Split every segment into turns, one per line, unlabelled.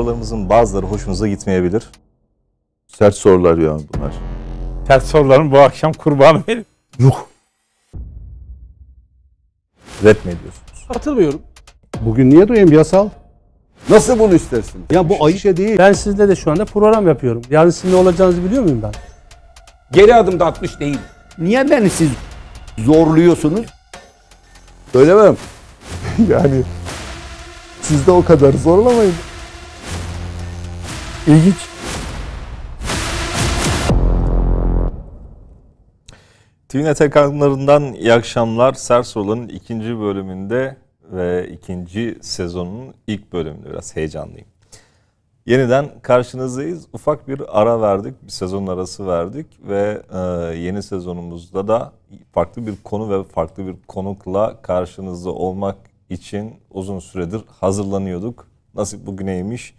Sorularımızın bazıları hoşunuza gitmeyebilir. Sert sorular ya bunlar. Sert soruların bu akşam kurbanı benim. Yuh. Rap mi ediyorsunuz? Hatırlamıyorum. Bugün niye duyayım yasal? Nasıl bunu istersin?
Ya bu ayı şey değil. Ben sizinle de şu anda program yapıyorum. Yani sizin ne olacağınızı biliyor muyum ben? Geri adım da atmış değil. Niye beni siz zorluyorsunuz? Öyle mi? yani siz de o kadar zorlamayın. İlginç.
TV'nin ekranlarından iyi akşamlar. Sersol'un ikinci bölümünde ve ikinci sezonun ilk bölümünde biraz heyecanlıyım. Yeniden karşınızdayız. Ufak bir ara verdik, bir sezon arası verdik ve e, yeni sezonumuzda da farklı bir konu ve farklı bir konukla karşınızda olmak için uzun süredir hazırlanıyorduk. Nasip bugüneymiş.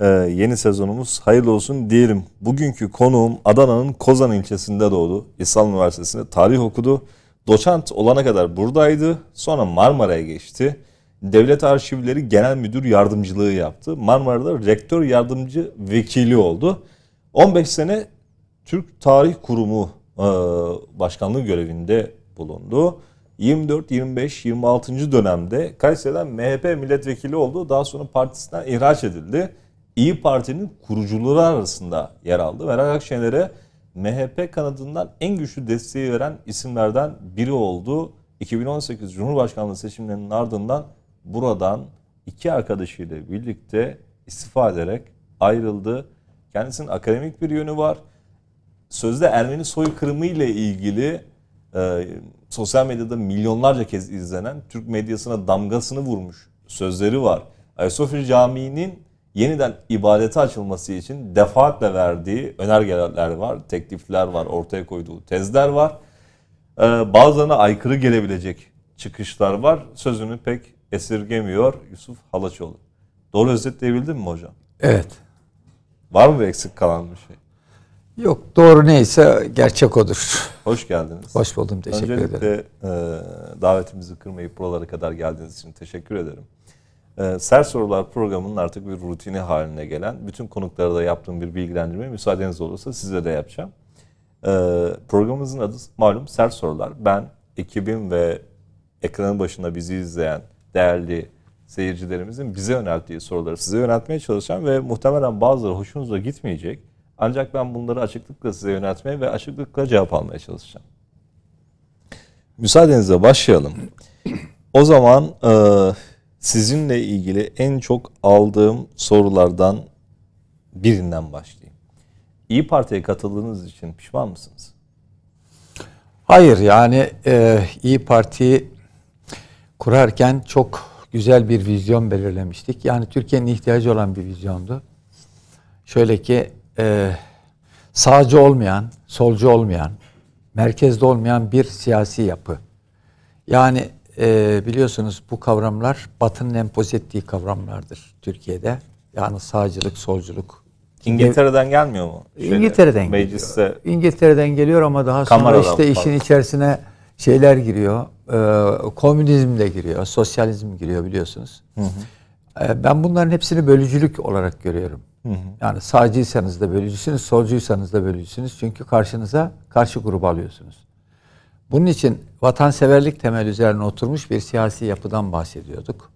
Ee, yeni sezonumuz hayırlı olsun diyelim. Bugünkü konuğum Adana'nın Kozan ilçesinde doğdu. İstanbul Üniversitesi'nde tarih okudu. Doçent olana kadar buradaydı. Sonra Marmara'ya geçti. Devlet Arşivleri Genel Müdür Yardımcılığı yaptı. Marmara'da rektör yardımcı vekili oldu. 15 sene Türk Tarih Kurumu e, başkanlığı görevinde bulundu. 24, 25, 26. dönemde Kayseri'den MHP milletvekili oldu. Daha sonra partisinden ihraç edildi. İyi Parti'nin kurucuları arasında yer aldı. Meral Akşener'e MHP kanadından en güçlü desteği veren isimlerden biri oldu. 2018 Cumhurbaşkanlığı seçimlerinin ardından buradan iki arkadaşıyla birlikte istifa ederek ayrıldı. Kendisinin akademik bir yönü var. Sözde Ermeni soykırımı ile ilgili e, sosyal medyada milyonlarca kez izlenen Türk medyasına damgasını vurmuş sözleri var. Ayasofya Camii'nin yeniden ibadete açılması için defaatle verdiği önergeler var, teklifler var, ortaya koyduğu tezler var. Ee, bazılarına aykırı gelebilecek çıkışlar var. Sözünü pek esirgemiyor Yusuf Halaçoğlu. Doğru özetleyebildim mi hocam? Evet. Var mı bir eksik kalan bir şey?
Yok doğru neyse gerçek odur. Hoş geldiniz. Hoş buldum teşekkür Öncelikle,
ederim. Öncelikle davetimizi kırmayıp buralara kadar geldiğiniz için teşekkür ederim e, ee, Sert Sorular programının artık bir rutini haline gelen, bütün konuklara da yaptığım bir bilgilendirme müsaadeniz olursa size de yapacağım. Ee, programımızın adı malum Sert Sorular. Ben ekibim ve ekranın başında bizi izleyen değerli seyircilerimizin bize yönelttiği soruları size yöneltmeye çalışacağım ve muhtemelen bazıları hoşunuza gitmeyecek. Ancak ben bunları açıklıkla size yöneltmeye ve açıklıkla cevap almaya çalışacağım. Müsaadenizle başlayalım. O zaman e, sizinle ilgili en çok aldığım sorulardan
birinden başlayayım.
İyi Parti'ye katıldığınız için pişman mısınız?
Hayır yani e, İyi Parti'yi kurarken çok güzel bir vizyon belirlemiştik. Yani Türkiye'nin ihtiyacı olan bir vizyondu. Şöyle ki e, sağcı olmayan, solcu olmayan, merkezde olmayan bir siyasi yapı. Yani e, biliyorsunuz bu kavramlar Batı'nın empoze ettiği kavramlardır Türkiye'de. Yani sağcılık, solculuk. İngiltere'den
gelmiyor mu? Şeyde, İngiltere'den
mecliste geliyor. İngiltere'den geliyor ama daha sonra işte işin içerisine şeyler giriyor. E, ee, komünizm de giriyor, sosyalizm giriyor biliyorsunuz. Hı hı. E, ben bunların hepsini bölücülük olarak görüyorum. Hı hı. Yani sağcıysanız da bölücüsünüz, solcuysanız da bölücüsünüz. Çünkü karşınıza karşı grubu alıyorsunuz. Bunun için vatanseverlik temel üzerine oturmuş bir siyasi yapıdan bahsediyorduk.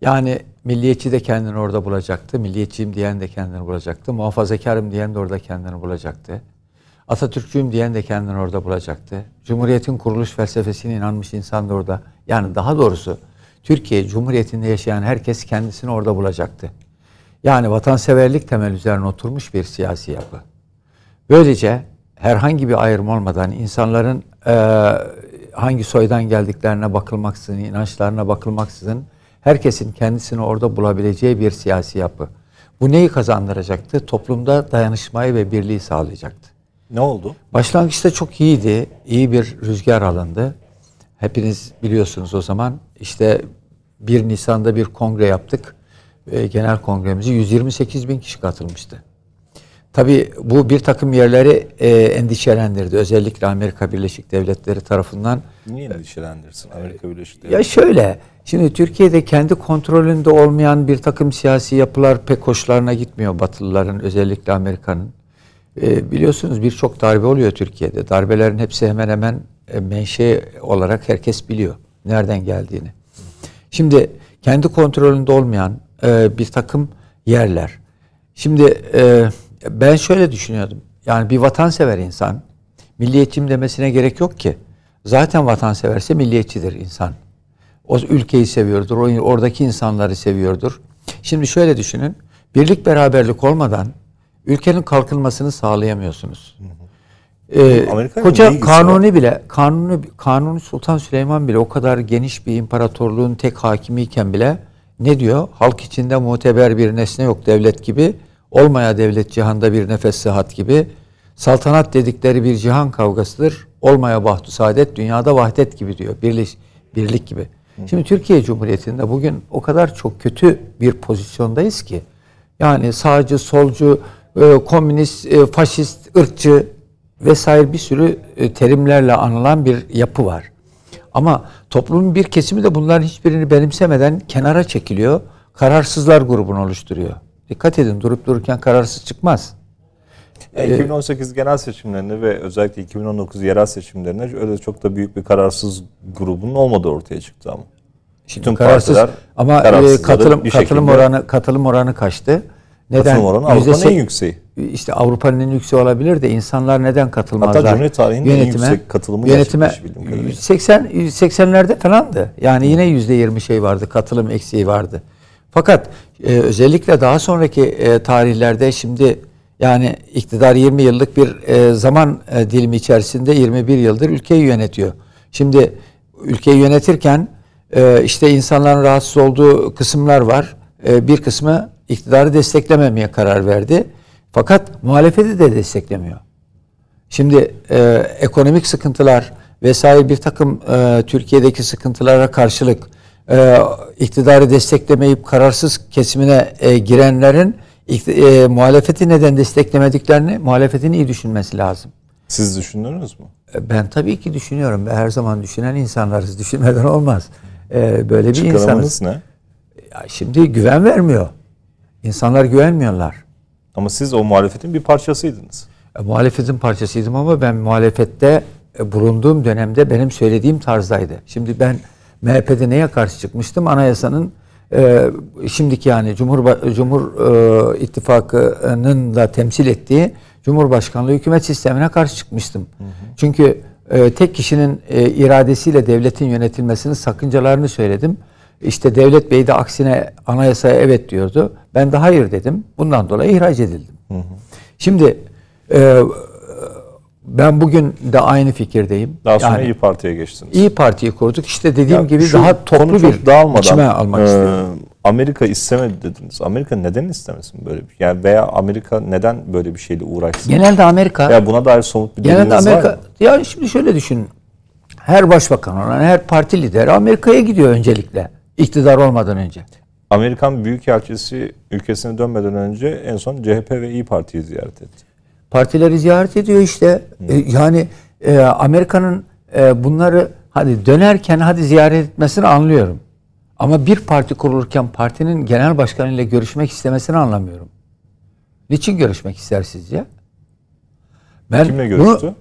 Yani milliyetçi de kendini orada bulacaktı, milliyetçiyim diyen de kendini bulacaktı, muhafazakarım diyen de orada kendini bulacaktı. Atatürkçüyüm diyen de kendini orada bulacaktı. Cumhuriyetin kuruluş felsefesine inanmış insan da orada. Yani daha doğrusu Türkiye Cumhuriyeti'nde yaşayan herkes kendisini orada bulacaktı. Yani vatanseverlik temel üzerine oturmuş bir siyasi yapı. Böylece herhangi bir ayrım olmadan insanların e, hangi soydan geldiklerine bakılmaksızın, inançlarına bakılmaksızın herkesin kendisini orada bulabileceği bir siyasi yapı. Bu neyi kazandıracaktı? Toplumda dayanışmayı ve birliği sağlayacaktı. Ne oldu? Başlangıçta çok iyiydi. İyi bir rüzgar alındı. Hepiniz biliyorsunuz o zaman işte 1 Nisan'da bir kongre yaptık. E, genel kongremizi 128 bin kişi katılmıştı. Tabii bu bir takım yerleri e, endişelendirdi. Özellikle Amerika Birleşik Devletleri tarafından.
Niye endişelendirsin e, Amerika Birleşik Devletleri? Ya şöyle,
şimdi Türkiye'de kendi kontrolünde olmayan bir takım siyasi yapılar pek hoşlarına gitmiyor Batılıların, özellikle Amerika'nın. E, biliyorsunuz birçok darbe oluyor Türkiye'de. Darbelerin hepsi hemen hemen e, menşe olarak herkes biliyor nereden geldiğini. Şimdi kendi kontrolünde olmayan e, bir takım yerler. Şimdi... E, ben şöyle düşünüyordum. Yani bir vatansever insan milliyetçim demesine gerek yok ki. Zaten vatanseverse milliyetçidir insan. O ülkeyi seviyordur, oradaki insanları seviyordur. Şimdi şöyle düşünün. Birlik beraberlik olmadan ülkenin kalkınmasını sağlayamıyorsunuz. Ee, koca kanuni bile kanuni kanuni Sultan Süleyman bile o kadar geniş bir imparatorluğun tek hakimiyken bile ne diyor? Halk içinde muteber bir nesne yok devlet gibi. Olmaya devlet cihanda bir nefes sıhhat gibi. Saltanat dedikleri bir cihan kavgasıdır. Olmaya bahtu saadet, dünyada vahdet gibi diyor. Birlik, birlik gibi. Şimdi Türkiye Cumhuriyeti'nde bugün o kadar çok kötü bir pozisyondayız ki. Yani sağcı, solcu, e, komünist, e, faşist, ırkçı vesaire bir sürü e, terimlerle anılan bir yapı var. Ama toplumun bir kesimi de bunların hiçbirini benimsemeden kenara çekiliyor. Kararsızlar grubunu oluşturuyor. Dikkat edin durup dururken kararsız çıkmaz.
2018 e, ee, genel seçimlerinde ve özellikle 2019 yerel seçimlerinde öyle çok da büyük bir kararsız grubun olmadığı ortaya çıktı ama. Şimdi Bütün kararsız ama e, katılım katılım oranı
katılım oranı kaçtı. Neden? Katılım oranı Avrupa'nın en yükseği. İşte Avrupa'nın en yükseği olabilir de insanlar neden katılmazlar? Hatta Cumhuriyet tarihinin yönetime, en yüksek katılımı yönetime 80 80'lerde falandı. Yani yine %20 şey vardı, katılım eksiği vardı. Fakat e, özellikle daha sonraki e, tarihlerde şimdi yani iktidar 20 yıllık bir e, zaman e, dilimi içerisinde 21 yıldır ülkeyi yönetiyor. Şimdi ülkeyi yönetirken e, işte insanların rahatsız olduğu kısımlar var. E, bir kısmı iktidarı desteklememeye karar verdi. Fakat muhalefeti de desteklemiyor. Şimdi e, ekonomik sıkıntılar vesaire bir takım e, Türkiye'deki sıkıntılara karşılık e, iktidarı desteklemeyip kararsız kesimine e, girenlerin e, muhalefeti neden desteklemediklerini, muhalefetin iyi düşünmesi lazım. Siz düşündünüz mü? E, ben tabii ki düşünüyorum. Her zaman düşünen insanlarız. Düşünmeden olmaz. E, böyle bir insanız. ne? Ya şimdi güven vermiyor. İnsanlar güvenmiyorlar. Ama siz o muhalefetin bir parçasıydınız. E, muhalefetin parçasıydım ama ben muhalefette e, bulunduğum dönemde benim söylediğim tarzdaydı. Şimdi ben MHP'de neye karşı çıkmıştım? Anayasanın e, şimdiki yani Cumhur Cumhur e, İttifakı'nın da temsil ettiği Cumhurbaşkanlığı hükümet sistemine karşı çıkmıştım. Hı hı. Çünkü e, tek kişinin e, iradesiyle devletin yönetilmesinin sakıncalarını söyledim. İşte Devlet Bey de aksine anayasaya evet diyordu. Ben de hayır dedim. Bundan dolayı ihraç edildim. Hı hı. Şimdi e, ben bugün de aynı fikirdeyim. Daha sonra yani, İyi
Parti'ye geçtiniz. İyi
Parti'yi kurduk. İşte dediğim ya gibi daha toplu bir dağılmadan, içime almak e,
istedim. Amerika istemedi dediniz. Amerika neden istemesin böyle bir şey? yani veya Amerika neden böyle bir şeyle uğraşsın? Genelde Amerika Ya
buna dair somut bir Genelde Amerika var mı? ya şimdi şöyle düşün. Her başbakan olan, her parti lideri Amerika'ya gidiyor öncelikle İktidar olmadan önce.
Amerikan Büyükelçisi ülkesine dönmeden önce en son CHP ve İyi Parti'yi ziyaret etti
partileri ziyaret ediyor işte. E, yani e, Amerika'nın e, bunları hadi dönerken hadi ziyaret etmesini anlıyorum. Ama bir parti kurulurken partinin genel başkanıyla görüşmek istemesini anlamıyorum. Niçin görüşmek ister sizce? Ben Kimle görüştü? Bunu,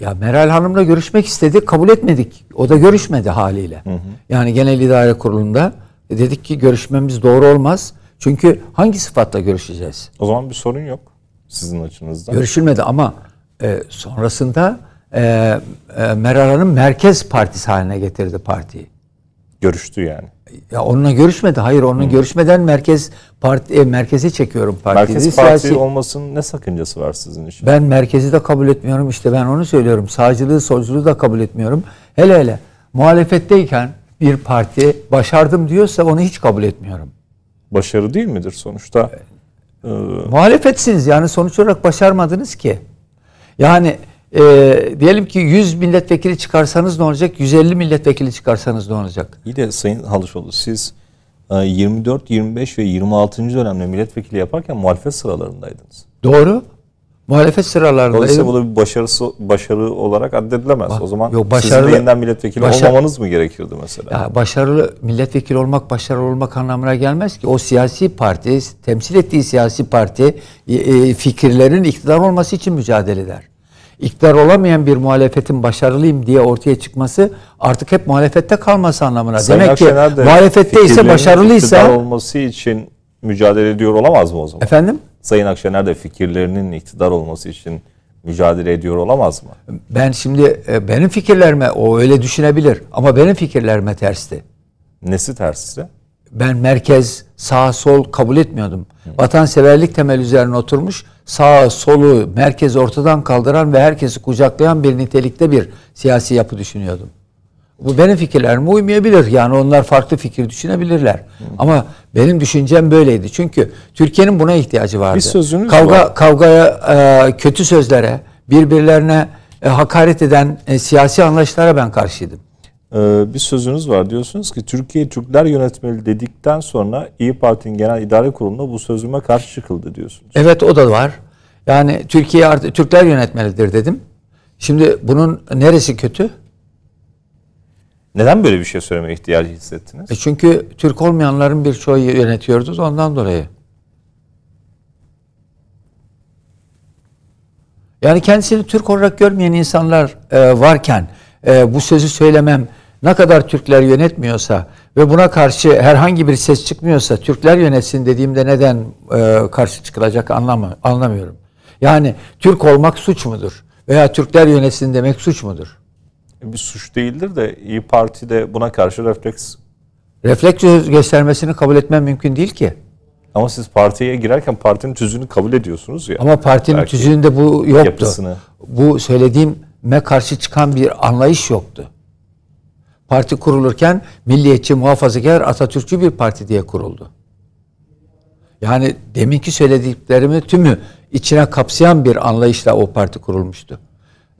ya Meral Hanım'la görüşmek istedi, kabul etmedik. O da görüşmedi haliyle. Hı hı. Yani genel idare kurulunda e, dedik ki görüşmemiz doğru olmaz. Çünkü hangi sıfatla görüşeceğiz? O zaman bir sorun yok sizin açınızdan. Görüşülmedi ama e, sonrasında e, e, Meral Merkez Partisi haline getirdi partiyi. Görüştü yani. Ya onunla görüşmedi. Hayır, onunla hmm. görüşmeden merkez parti e, merkezi çekiyorum partiyi. Merkez parti siyasi...
olmasının ne sakıncası var sizin için? Ben
merkezi de kabul etmiyorum işte ben onu söylüyorum. Sağcılığı, solculuğu da kabul etmiyorum. Hele hele muhalefetteyken bir parti başardım diyorsa onu hiç kabul etmiyorum. Başarı değil midir sonuçta? E, e, ee, Muhalefetsiniz yani sonuç olarak başarmadınız ki. Yani e, diyelim ki 100 milletvekili çıkarsanız ne olacak? 150 milletvekili çıkarsanız ne olacak? İyi
de Sayın Halışoğlu siz 24, e, 25 ve 26. dönemde milletvekili yaparken muhalefet sıralarındaydınız.
Doğru. Muhalefet sıralarında. Dolayısıyla evet.
bu da bir başarısı, başarı olarak addedilemez. Bak, o zaman yok, başarılı, sizin yeniden milletvekili başar, olmamanız mı gerekirdi mesela? Ya
başarılı milletvekili olmak başarılı olmak anlamına gelmez ki. O siyasi parti, temsil ettiği siyasi parti e, e fikirlerin iktidar olması için mücadele eder. İktidar olamayan bir muhalefetin başarılıyım diye ortaya çıkması artık hep muhalefette kalması anlamına. Sayın Demek Akşener ki de muhalefette ise başarılıysa iktidar
olması için mücadele ediyor olamaz mı o zaman? Efendim? Sayın Akşener de fikirlerinin iktidar olması için mücadele ediyor olamaz mı?
Ben şimdi e, benim fikirlerime o öyle düşünebilir ama benim fikirlerime tersti. Nesi tersi? Ben merkez sağ sol kabul etmiyordum. Hı. Vatanseverlik temel üzerine oturmuş sağ solu merkez ortadan kaldıran ve herkesi kucaklayan bir nitelikte bir siyasi yapı düşünüyordum. Bu benim fikirlerime uymayabilir. Yani onlar farklı fikir düşünebilirler. Hı. Ama benim düşüncem böyleydi. Çünkü Türkiye'nin buna ihtiyacı vardı. Bir sözünüz Kavga var. kavgaya, e, kötü sözlere, birbirlerine e, hakaret eden e, siyasi anlayışlara ben karşıydım. Ee, bir sözünüz var. Diyorsunuz
ki Türkiye Türkler yönetmeli dedikten sonra İyi Parti'nin Genel İdare Kurulu'nda bu sözüme karşı çıkıldı diyorsunuz.
Evet o da var. Yani Türkiye artık Türkler yönetmelidir dedim. Şimdi bunun neresi kötü?
Neden böyle bir şey söylemeye ihtiyacı hissettiniz? E
çünkü Türk olmayanların birçoğu yönetiyordunuz ondan dolayı. Yani kendisini Türk olarak görmeyen insanlar e, varken e, bu sözü söylemem ne kadar Türkler yönetmiyorsa ve buna karşı herhangi bir ses çıkmıyorsa Türkler yönetsin dediğimde neden e, karşı çıkılacak anlamı, anlamıyorum. Yani Türk olmak suç mudur? Veya Türkler yönetsin demek suç mudur?
E, bir suç değildir de İyi Parti de buna karşı refleks
refleks göstermesini kabul etmem mümkün değil ki.
Ama siz partiye girerken partinin tüzüğünü kabul ediyorsunuz ya. Ama partinin belki tüzüğünde
bu yoktu. Yapısını. Bu söylediğime karşı çıkan bir anlayış yoktu. Parti kurulurken milliyetçi, muhafazakar, Atatürkçü bir parti diye kuruldu. Yani deminki söylediklerimi tümü içine kapsayan bir anlayışla o parti kurulmuştu.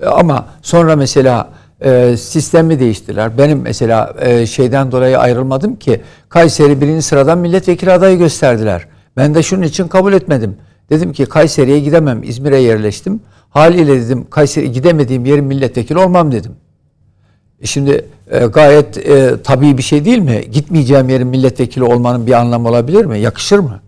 E, ama sonra mesela e, sistemi değiştirdiler? Benim mesela e, şeyden dolayı ayrılmadım ki Kayseri birinci sıradan milletvekili adayı gösterdiler. Ben de şunun için kabul etmedim. Dedim ki Kayseri'ye gidemem. İzmir'e yerleştim. Haliyle dedim Kayseri gidemediğim yerin milletvekili olmam dedim. E, şimdi e, gayet e, tabii bir şey değil mi? Gitmeyeceğim yerin milletvekili olmanın bir anlamı olabilir mi? Yakışır mı?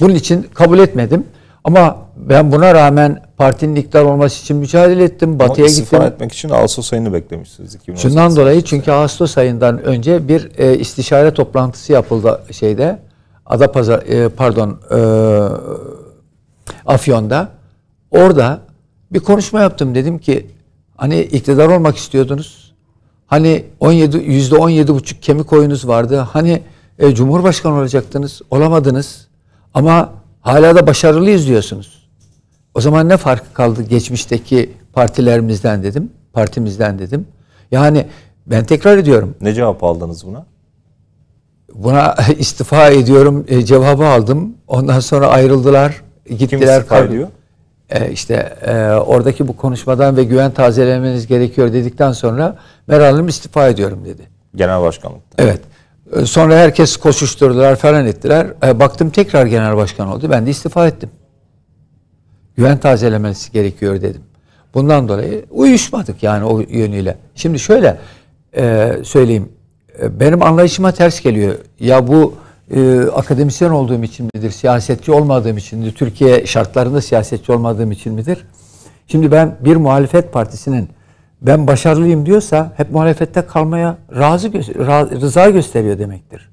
Bunun için kabul etmedim. Ama ben buna rağmen partinin iktidar olması için mücadele ettim. Batı'ya gittim. istifa etmek için Ağustos ayını beklemişsiniz. 2018. Şundan dolayı çünkü Ağustos ayından önce bir e, istişare toplantısı yapıldı şeyde. Adapazarı e, pardon e, Afyon'da. Orada bir konuşma yaptım. Dedim ki hani iktidar olmak istiyordunuz. Hani 17 yüzde %17,5 kemik oyunuz vardı. Hani e, Cumhurbaşkanı olacaktınız. Olamadınız. Ama hala da başarılıyız diyorsunuz. O zaman ne farkı kaldı geçmişteki partilerimizden dedim, partimizden dedim. Yani ben tekrar ediyorum. Ne cevap aldınız buna? Buna istifa ediyorum e, cevabı aldım. Ondan sonra ayrıldılar, gittiler. Kim istifa ediyor? E, işte e, oradaki bu konuşmadan ve güven tazelemeniz gerekiyor dedikten sonra Meral Hanım istifa ediyorum dedi. Genel başkanlıkta. Evet. E, sonra herkes koşuşturdular falan ettiler. E, baktım tekrar genel başkan oldu. Ben de istifa ettim güven tazelemesi gerekiyor dedim. Bundan dolayı uyuşmadık yani o yönüyle. Şimdi şöyle e, söyleyeyim. E, benim anlayışıma ters geliyor. Ya bu e, akademisyen olduğum için midir? Siyasetçi olmadığım için midir? Türkiye şartlarında siyasetçi olmadığım için midir? Şimdi ben bir muhalefet partisinin ben başarılıyım diyorsa hep muhalefette kalmaya razı rıza gösteriyor demektir.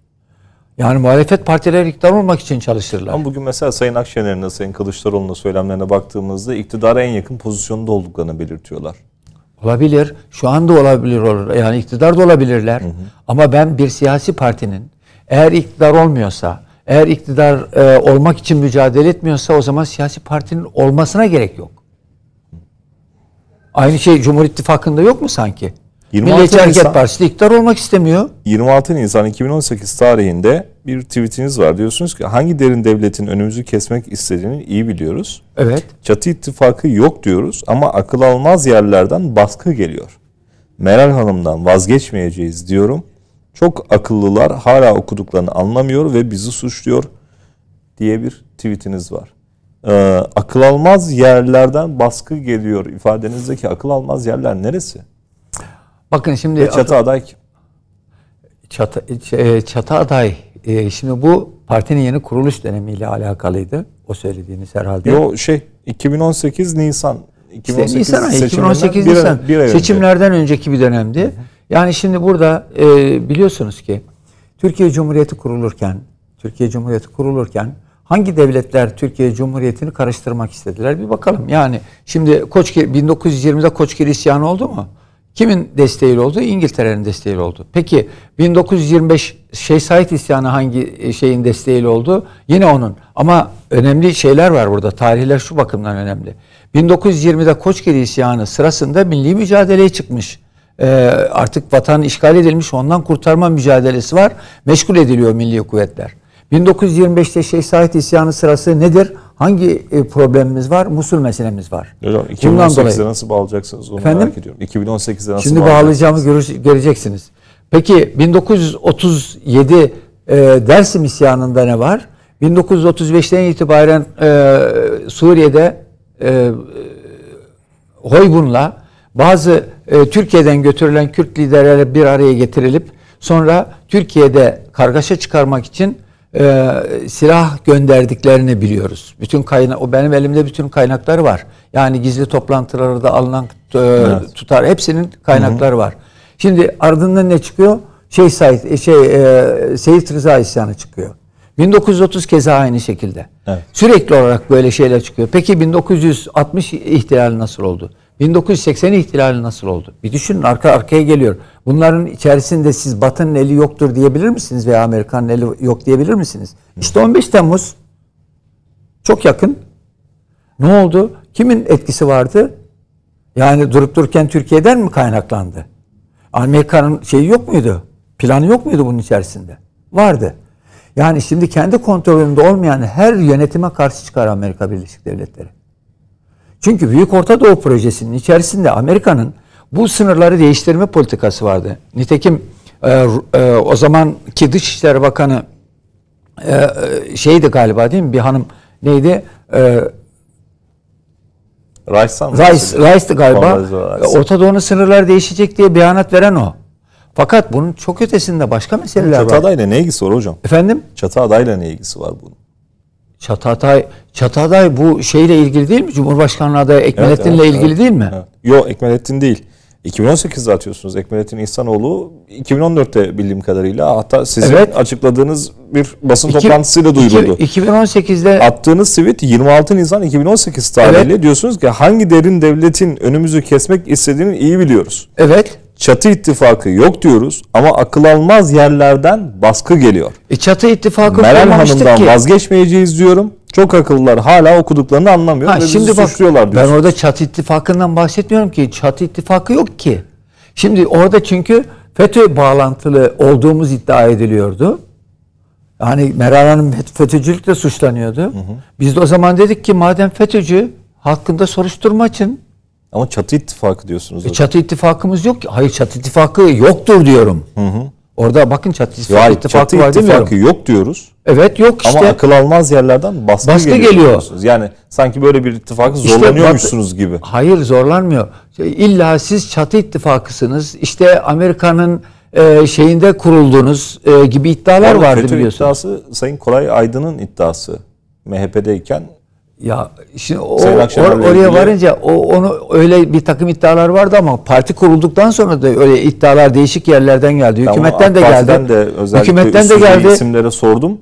Yani muhalefet partileri iktidar olmak için çalışırlar.
Ama bugün mesela Sayın Akşener'in Sayın Kılıçdaroğlu'nun söylemlerine baktığımızda iktidara en yakın pozisyonda olduklarını belirtiyorlar.
Olabilir. Şu anda olabilir olur. Yani iktidar da olabilirler. Hı hı. Ama ben bir siyasi partinin eğer iktidar olmuyorsa, eğer iktidar e, olmak için mücadele etmiyorsa o zaman siyasi partinin olmasına gerek yok. Aynı şey Cumhur İttifakı'nda yok mu sanki? Milliyetçi Hareket Nisan, Partisi iktidar
olmak istemiyor. 26 Nisan 2018 tarihinde bir tweetiniz var. Diyorsunuz ki hangi derin devletin önümüzü kesmek istediğini iyi biliyoruz. Evet. Çatı ittifakı yok diyoruz ama akıl almaz yerlerden baskı geliyor. Meral Hanım'dan vazgeçmeyeceğiz diyorum. Çok akıllılar hala okuduklarını anlamıyor ve bizi suçluyor diye bir tweetiniz var. Ee, akıl almaz yerlerden baskı geliyor ifadenizdeki akıl almaz yerler neresi?
Bakın şimdi... Ve çatı aday kim? Çatı, e, çatı aday. E, şimdi bu partinin yeni kuruluş dönemiyle alakalıydı. O söylediğiniz herhalde. Yo
şey 2018 Nisan 2018 işte Nisan, 2018 Nisan bir,
seçimlerden önceki bir dönemdi. Yani şimdi burada e, biliyorsunuz ki Türkiye Cumhuriyeti kurulurken Türkiye Cumhuriyeti kurulurken hangi devletler Türkiye Cumhuriyeti'ni karıştırmak istediler bir bakalım. Yani şimdi Koçgiri 1920'de Koçgiri isyanı oldu mu? Kimin desteğiyle oldu? İngiltere'nin desteğiyle oldu. Peki 1925 şey Said isyanı hangi e, şeyin desteğiyle oldu? Yine onun. Ama önemli şeyler var burada. Tarihler şu bakımdan önemli. 1920'de Koçgeli isyanı sırasında milli mücadeleye çıkmış. Ee, artık vatan işgal edilmiş ondan kurtarma mücadelesi var. Meşgul ediliyor milli kuvvetler. 1925'te Şeyh Said isyanı sırası nedir? hangi e, problemimiz var? Musul meselemiz var. Hocam 2018'de nasıl
bağlayacaksınız onu Efendim? merak ediyorum. 2018'de nasıl Şimdi bağlayacağımı
göreceksiniz. Peki 1937 e, Dersim isyanında ne var? 1935'ten itibaren e, Suriye'de e, Hoybun'la bazı e, Türkiye'den götürülen Kürt liderleri bir araya getirilip sonra Türkiye'de kargaşa çıkarmak için e, silah gönderdiklerini biliyoruz. Bütün kayna o benim elimde bütün kaynaklar var. Yani gizli toplantılarda alınan e, evet. tutar hepsinin kaynakları Hı-hı. var. Şimdi ardından ne çıkıyor? Şey Said e, şey e, Seyit Rıza isyanı çıkıyor. 1930 keza aynı şekilde. Evet. Sürekli olarak böyle şeyler çıkıyor. Peki 1960 ihtilali nasıl oldu? 1980 ihtilali nasıl oldu? Bir düşünün arka arkaya geliyor. Bunların içerisinde siz Batı'nın eli yoktur diyebilir misiniz veya Amerikan'ın eli yok diyebilir misiniz? İşte 15 Temmuz çok yakın. Ne oldu? Kimin etkisi vardı? Yani durup dururken Türkiye'den mi kaynaklandı? Amerika'nın şeyi yok muydu? Planı yok muydu bunun içerisinde? Vardı. Yani şimdi kendi kontrolünde olmayan her yönetime karşı çıkar Amerika Birleşik Devletleri. Çünkü Büyük Orta Doğu Projesi'nin içerisinde Amerika'nın bu sınırları değiştirme politikası vardı. Nitekim e, e, o zamanki Dışişleri Bakanı e, e, şeydi galiba değil mi? Bir hanım neydi? E, Rice'dan Rice, Rice'di galiba. Orta Doğu'nun sınırları değişecek diye beyanat veren o. Fakat bunun çok ötesinde başka meseleler Çatı var. Çatı adayla ne ilgisi var hocam? Efendim? Çatı adayla ne ilgisi var bunun? Çatatay Çatatay bu şeyle ilgili değil mi? Cumhurbaşkanlığı adayı Ekmelettin'le evet, evet, ilgili evet, değil mi? Evet.
Yok Ekmelettin değil. 2018'de atıyorsunuz. Ekmelettin İhsanoğlu 2014'te bildiğim kadarıyla hatta sizin evet. açıkladığınız bir basın iki, toplantısıyla duyuruldu.
2018'de
attığınız tweet 26 Nisan 2018 tarihli evet. diyorsunuz ki hangi derin devletin önümüzü kesmek istediğini iyi biliyoruz. Evet çatı ittifakı yok diyoruz ama akıl almaz yerlerden baskı geliyor. E çatı ittifakı Meral Hanım'dan ki.
vazgeçmeyeceğiz diyorum. Çok akıllılar hala okuduklarını anlamıyor ha, ve şimdi bizi bak, suçluyorlar. Diyorsun. Ben orada çatı ittifakından bahsetmiyorum ki. Çatı ittifakı yok ki. Şimdi orada çünkü FETÖ bağlantılı olduğumuz iddia ediliyordu. Yani Meral Hanım FETÖ'cülükle suçlanıyordu. Hı hı. Biz de o zaman dedik ki madem FETÖ'cü hakkında soruşturma açın. Ama çatı ittifakı diyorsunuz. E, çatı ittifakımız yok Hayır çatı ittifakı yoktur diyorum. Hı hı. Orada bakın çatı ittifakı, ya, ittifakı çatı var ittifakı
demiyorum. yok diyoruz.
Evet yok işte. Ama akıl almaz yerlerden baskı, baskı geliyor. geliyor.
Yani sanki böyle bir ittifak işte zorlanıyormuşsunuz
bat, gibi. Hayır zorlanmıyor. Şey, illa siz çatı ittifakısınız. İşte Amerika'nın e, şeyinde kurulduğunuz e, gibi iddialar Orada vardı FETÖ biliyorsunuz.
iddiası Sayın Koray Aydın'ın iddiası. MHP'deyken ya şimdi o, or, oraya
varınca o onu öyle bir takım iddialar vardı ama parti kurulduktan sonra da öyle iddialar değişik yerlerden geldi. Hükümetten tamam, de geldi. De, hükümetten de geldi. isimlere
sordum.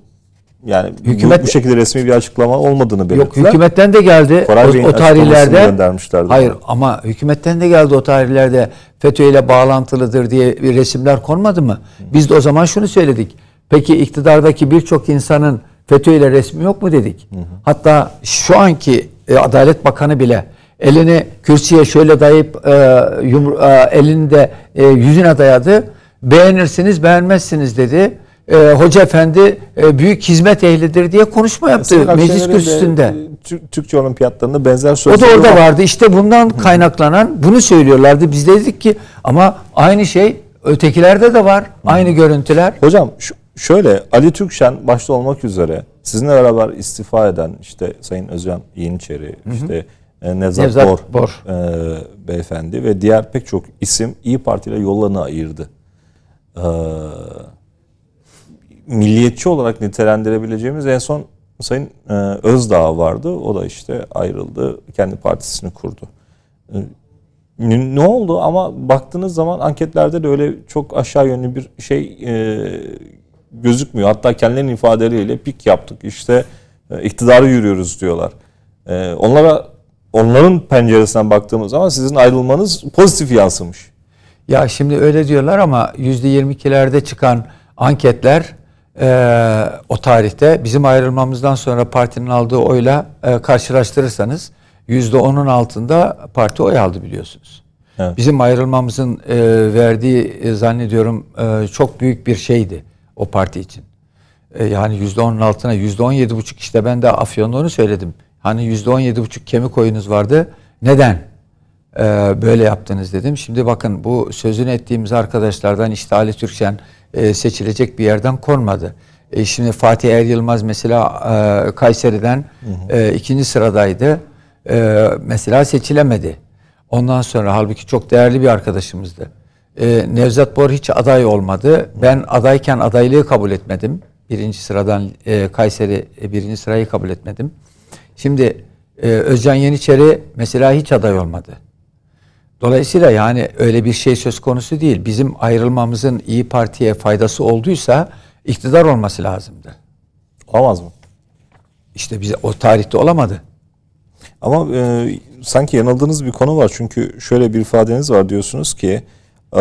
Yani hükümet bu, bu şekilde resmi bir açıklama olmadığını belirttiler. Yok
hükümetten de geldi Koray o, o tarihlerde. Göndermişlerdi. Hayır yani. ama hükümetten de geldi o tarihlerde FETÖ ile bağlantılıdır diye resimler konmadı mı? Biz de o zaman şunu söyledik. Peki iktidardaki birçok insanın FETÖ ile resmi yok mu dedik. Hı hı. Hatta şu anki e, Adalet Bakanı bile elini kürsüye şöyle dayayıp e, yumru, e, elini de e, yüzüne dayadı. Beğenirsiniz beğenmezsiniz dedi. E, Hoca Efendi e, büyük hizmet ehlidir diye konuşma yaptı Sırak meclis kürsüsünde.
E, Türkçe olimpiyatlarında benzer sözler. O da orada var. vardı.
İşte bundan kaynaklanan bunu söylüyorlardı. Biz dedik ki ama aynı şey ötekilerde de var. Hı. Aynı görüntüler. Hocam şu Şöyle Ali Türkşen başta olmak üzere sizinle
beraber istifa eden işte Sayın Özcan Yeniçeri, hı hı. işte e, Nevzat, Nevzat Bor, Bor. E, beyefendi ve diğer pek çok isim İyi Parti ile yollarını ayırdı. E, milliyetçi olarak nitelendirebileceğimiz en son Sayın e, Özdağ vardı. O da işte ayrıldı, kendi partisini kurdu. E, ne oldu ama baktığınız zaman anketlerde de öyle çok aşağı yönlü bir şey e, gözükmüyor. Hatta kendilerinin ifadeleriyle pik yaptık İşte e, iktidarı yürüyoruz diyorlar. E, onlara onların penceresinden baktığımız zaman sizin ayrılmanız pozitif yansımış.
Ya şimdi öyle diyorlar ama yüzde %22'lerde çıkan anketler e, o tarihte bizim ayrılmamızdan sonra partinin aldığı oyla e, karşılaştırırsanız %10'un altında parti oy aldı biliyorsunuz. Evet. Bizim ayrılmamızın e, verdiği e, zannediyorum e, çok büyük bir şeydi o parti için. E, yani onun altına yüzde on yedi buçuk işte ben de Afyon'da onu söyledim. Hani yüzde on yedi buçuk kemik oyunuz vardı. Neden? E, böyle yaptınız dedim. Şimdi bakın bu sözünü ettiğimiz arkadaşlardan işte Ali Türkçen e, seçilecek bir yerden konmadı. E, şimdi Fatih Er Yılmaz mesela e, Kayseri'den hı hı. E, ikinci sıradaydı. E, mesela seçilemedi. Ondan sonra halbuki çok değerli bir arkadaşımızdı e, Nevzat Bor hiç aday olmadı. Ben adayken adaylığı kabul etmedim. Birinci sıradan e, Kayseri e, birinci sırayı kabul etmedim. Şimdi e, Özcan Yeniçeri mesela hiç aday olmadı. Dolayısıyla yani öyle bir şey söz konusu değil. Bizim ayrılmamızın iyi Parti'ye faydası olduysa iktidar olması lazımdı. Olamaz mı? İşte bize o tarihte olamadı. Ama e, sanki yanıldığınız bir
konu var. Çünkü şöyle bir ifadeniz var diyorsunuz ki ee,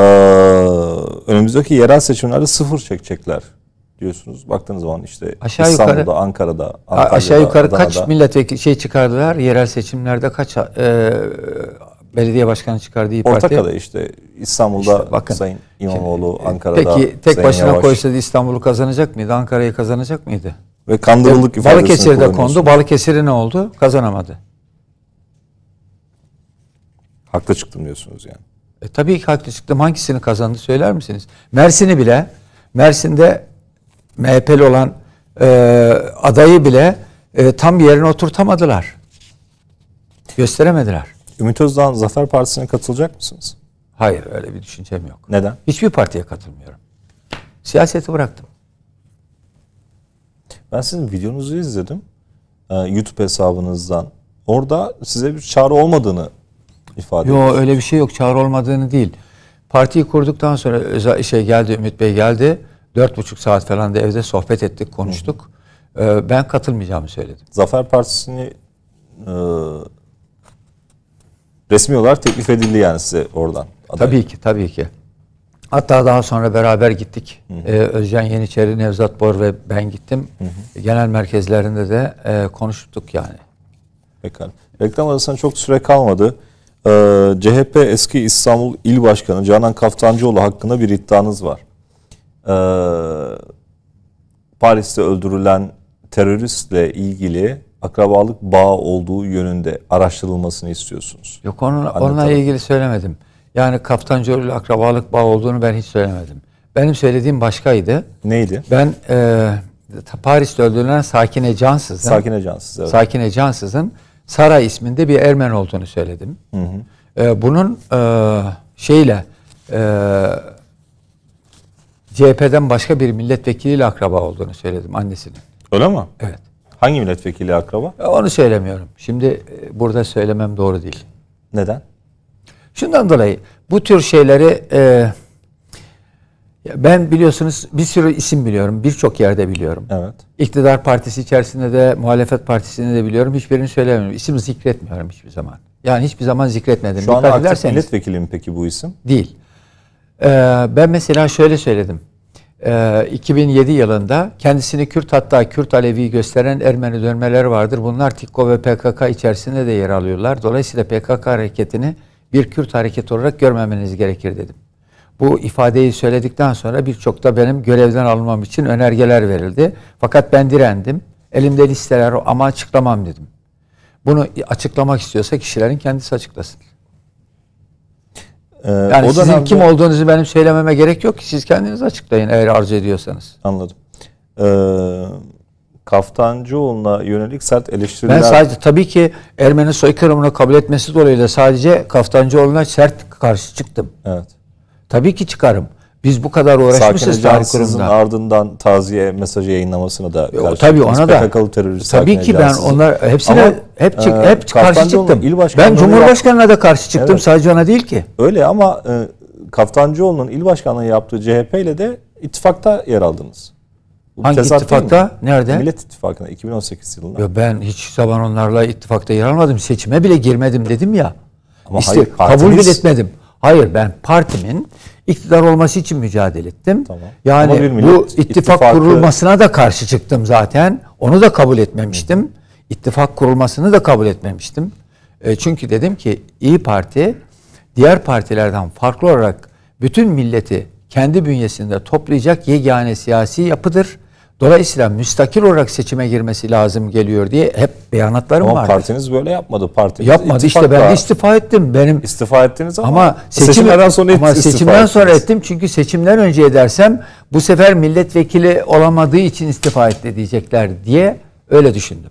önümüzdeki yerel seçimlerde sıfır çekecekler diyorsunuz. Baktığınız zaman işte aşağı İstanbul'da, yukarı, Ankara'da, Antalya'da, aşağı yukarı Adana'da. kaç
milletvekili şey çıkardılar? Yerel seçimlerde kaç e, belediye başkanı çıkardı İYİ Parti? Ortakada
işte İstanbul'da işte bakın, Sayın İmamoğlu, şimdi, e, Ankara'da Peki tek Sayın başına Yavaş. koysaydı
İstanbul'u kazanacak mıydı? Ankara'yı kazanacak mıydı? Ve kandırıldık. E, ifadesini Balıkesir'de kondu. Balıkesir'e ne oldu? Kazanamadı.
Haklı çıktım diyorsunuz yani.
E, tabii ki haklı çıktım. Hangisini kazandı söyler misiniz? Mersin'i bile, Mersin'de MHP'li olan e, adayı bile e, tam yerine oturtamadılar. Gösteremediler. Ümit Özdağ Zafer Partisi'ne katılacak mısınız? Hayır öyle bir düşüncem yok. Neden? Hiçbir partiye katılmıyorum. Siyaseti bıraktım.
Ben sizin videonuzu izledim. E, YouTube hesabınızdan. Orada size bir çağrı olmadığını ifade Yo
öyle bir şey yok. Çağrı olmadığını değil. Partiyi kurduktan sonra özel işe geldi Ümit Bey geldi. Dört buçuk saat falan da evde sohbet ettik, konuştuk. Hı ee, ben katılmayacağımı söyledim. Zafer Partisi'ni
e, resmi olarak teklif edildi yani size oradan. Aday. Tabii ki, tabii ki.
Hatta daha sonra beraber gittik. Ee, Özcan Yeniçeri, Nevzat Bor ve ben gittim. Hı hı. Genel merkezlerinde de e, konuştuk yani.
Pekala. Reklam arasında çok süre kalmadı. Ee, CHP eski İstanbul İl Başkanı Canan Kaftancıoğlu hakkında bir iddianız var. Ee, Paris'te öldürülen teröristle ilgili akrabalık bağı olduğu yönünde araştırılmasını istiyorsunuz. Yok
onun, onunla ilgili söylemedim. Yani Kaftancıoğlu ile akrabalık bağı olduğunu ben hiç söylemedim. Benim söylediğim başkaydı. Neydi? Ben e, Paris'te öldürülen Sakine Cansız'ın Sakine Cansız evet. Sakine Cansız'ın Saray isminde bir Ermen olduğunu söyledim. Hı hı. E, bunun e, şeyle e, CHP'den başka bir milletvekiliyle akraba olduğunu söyledim annesinin. Öyle mi? Evet. Hangi milletvekili akraba? E, onu söylemiyorum. Şimdi e, burada söylemem doğru değil. Neden? Şundan dolayı bu tür şeyleri e, ben biliyorsunuz bir sürü isim biliyorum. Birçok yerde biliyorum. Evet. İktidar partisi içerisinde de muhalefet partisinde de biliyorum. Hiçbirini söylemiyorum. İsim zikretmiyorum hiçbir zaman. Yani hiçbir zaman zikretmedim. Şu an Dikkat aktif
milletvekili mi peki bu isim?
Değil. Ee, ben mesela şöyle söyledim. Ee, 2007 yılında kendisini Kürt hatta Kürt Alevi gösteren Ermeni dönmeler vardır. Bunlar TİKKO ve PKK içerisinde de yer alıyorlar. Dolayısıyla PKK hareketini bir Kürt hareket olarak görmemeniz gerekir dedim bu ifadeyi söyledikten sonra birçok da benim görevden alınmam için önergeler verildi. Fakat ben direndim. Elimde listeler ama açıklamam dedim. Bunu açıklamak istiyorsa kişilerin kendisi açıklasın. Ee, yani o sizin dönemde... kim olduğunuzu benim söylememe gerek yok ki siz kendiniz
açıklayın eğer arzu ediyorsanız. Anladım. Ee, Kaftancıoğlu'na yönelik sert eleştiriler... Ben sadece
tabii ki Ermeni soykırımını kabul etmesi dolayısıyla sadece Kaftancıoğlu'na sert karşı çıktım. Evet. Tabii ki çıkarım. Biz bu kadar uğraşmışız tarih kurumunda.
ardından taziye mesajı yayınlamasına da karşı. Tabii ona da. PKK'lı terörist Tabii ki ben onlar hepsine ama, hep çık, e, hep karşı çıktım. Ben Cumhurbaşkanına da karşı çıktım evet. sadece ona değil ki. Öyle ama e, Kaftancıoğlu'nun il başkanlığı yaptığı CHP ile de ittifakta yer aldınız.
Bu Hangi ittifakta? Nerede? Millet İttifakı'nda 2018 yılında. Ya ben hiç zaman onlarla ittifakta yer almadım. Seçime bile girmedim dedim ya.
Ama İste, hayır, partiniz, kabul bile etmedim.
Hayır ben partimin iktidar olması için mücadele ettim. Tamam. Yani bu ittifak ittifakı... kurulmasına da karşı çıktım zaten. Onu da kabul etmemiştim. İttifak kurulmasını da kabul etmemiştim. E, çünkü dedim ki İyi Parti diğer partilerden farklı olarak bütün milleti kendi bünyesinde toplayacak yegane siyasi yapıdır. Dolayısıyla müstakil olarak seçime girmesi lazım geliyor diye hep beyanatlarım var. Ama vardı. partiniz böyle yapmadı. Partiniz yapmadı işte ben de istifa ettim. Benim istifa ettiniz ama, ama seçim, seçimlerden sonra ama istifa seçimden ettiniz. sonra ettim çünkü seçimden önce edersem bu sefer milletvekili olamadığı için istifa etti diyecekler diye öyle düşündüm.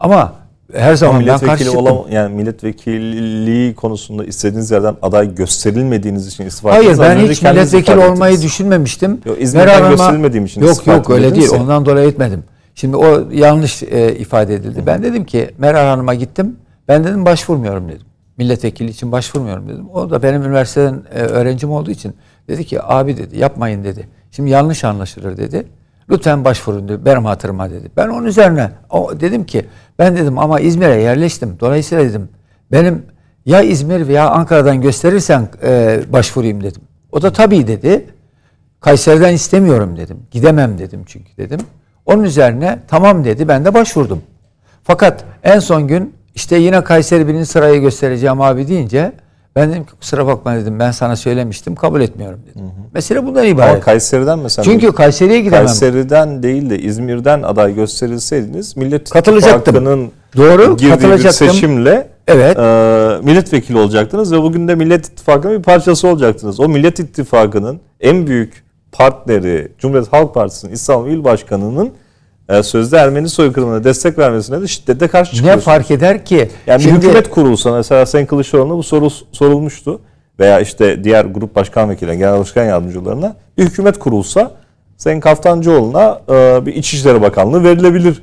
Ama her zaman Ama ben karşı olan,
yani milletvekilliği konusunda istediğiniz yerden aday gösterilmediğiniz için istifa Hayır ben hiç milletvekili
olmayı düşünmemiştim. Yok İzmir'den gösterilmediğim için Yok yok öyle değil. Ya. Ondan dolayı etmedim. Şimdi o yanlış e, ifade edildi. Hı. Ben dedim ki Meral Hanım'a gittim. Ben dedim başvurmuyorum dedim. Milletvekili için başvurmuyorum dedim. O da benim üniversiteden e, öğrencim olduğu için dedi ki abi dedi yapmayın dedi. Şimdi yanlış anlaşılır dedi. Lütfen başvurun dedi. Benim hatırıma dedi. Ben onun üzerine o dedim ki ben dedim ama İzmir'e yerleştim. Dolayısıyla dedim benim ya İzmir veya Ankara'dan gösterirsen e, başvurayım dedim. O da tabii dedi. Kayseri'den istemiyorum dedim. Gidemem dedim çünkü dedim. Onun üzerine tamam dedi. Ben de başvurdum. Fakat en son gün işte yine Kayseri birinci sırayı göstereceğim abi deyince ben dedim ki kusura bakma dedim ben sana söylemiştim kabul etmiyorum dedim. Hı hı. Mesela bundan ibaret. Ama Kayseri'den mesela. Çünkü Kayseri'ye gidemem.
Kayseri'den değil de İzmir'den aday gösterilseydiniz Millet İttifakı'nın Doğru girdiği katılacaktım. bir seçimle evet. e, milletvekili olacaktınız ve bugün de Millet İttifakı'nın bir parçası olacaktınız. O Millet İttifakı'nın en büyük partneri Cumhuriyet Halk Partisi'nin İstanbul İl Başkanı'nın e, sözde Ermeni soykırımına destek vermesine de şiddetle karşı çıkıyorsun. Ne
fark eder ki?
Yani Şimdi... bir hükümet kurulsa mesela Sayın Kılıçdaroğlu'na bu soru sorulmuştu. Veya işte diğer grup başkan vekiline, genel başkan yardımcılarına bir hükümet kurulsa Sayın Kaftancıoğlu'na e, bir İçişleri Bakanlığı verilebilir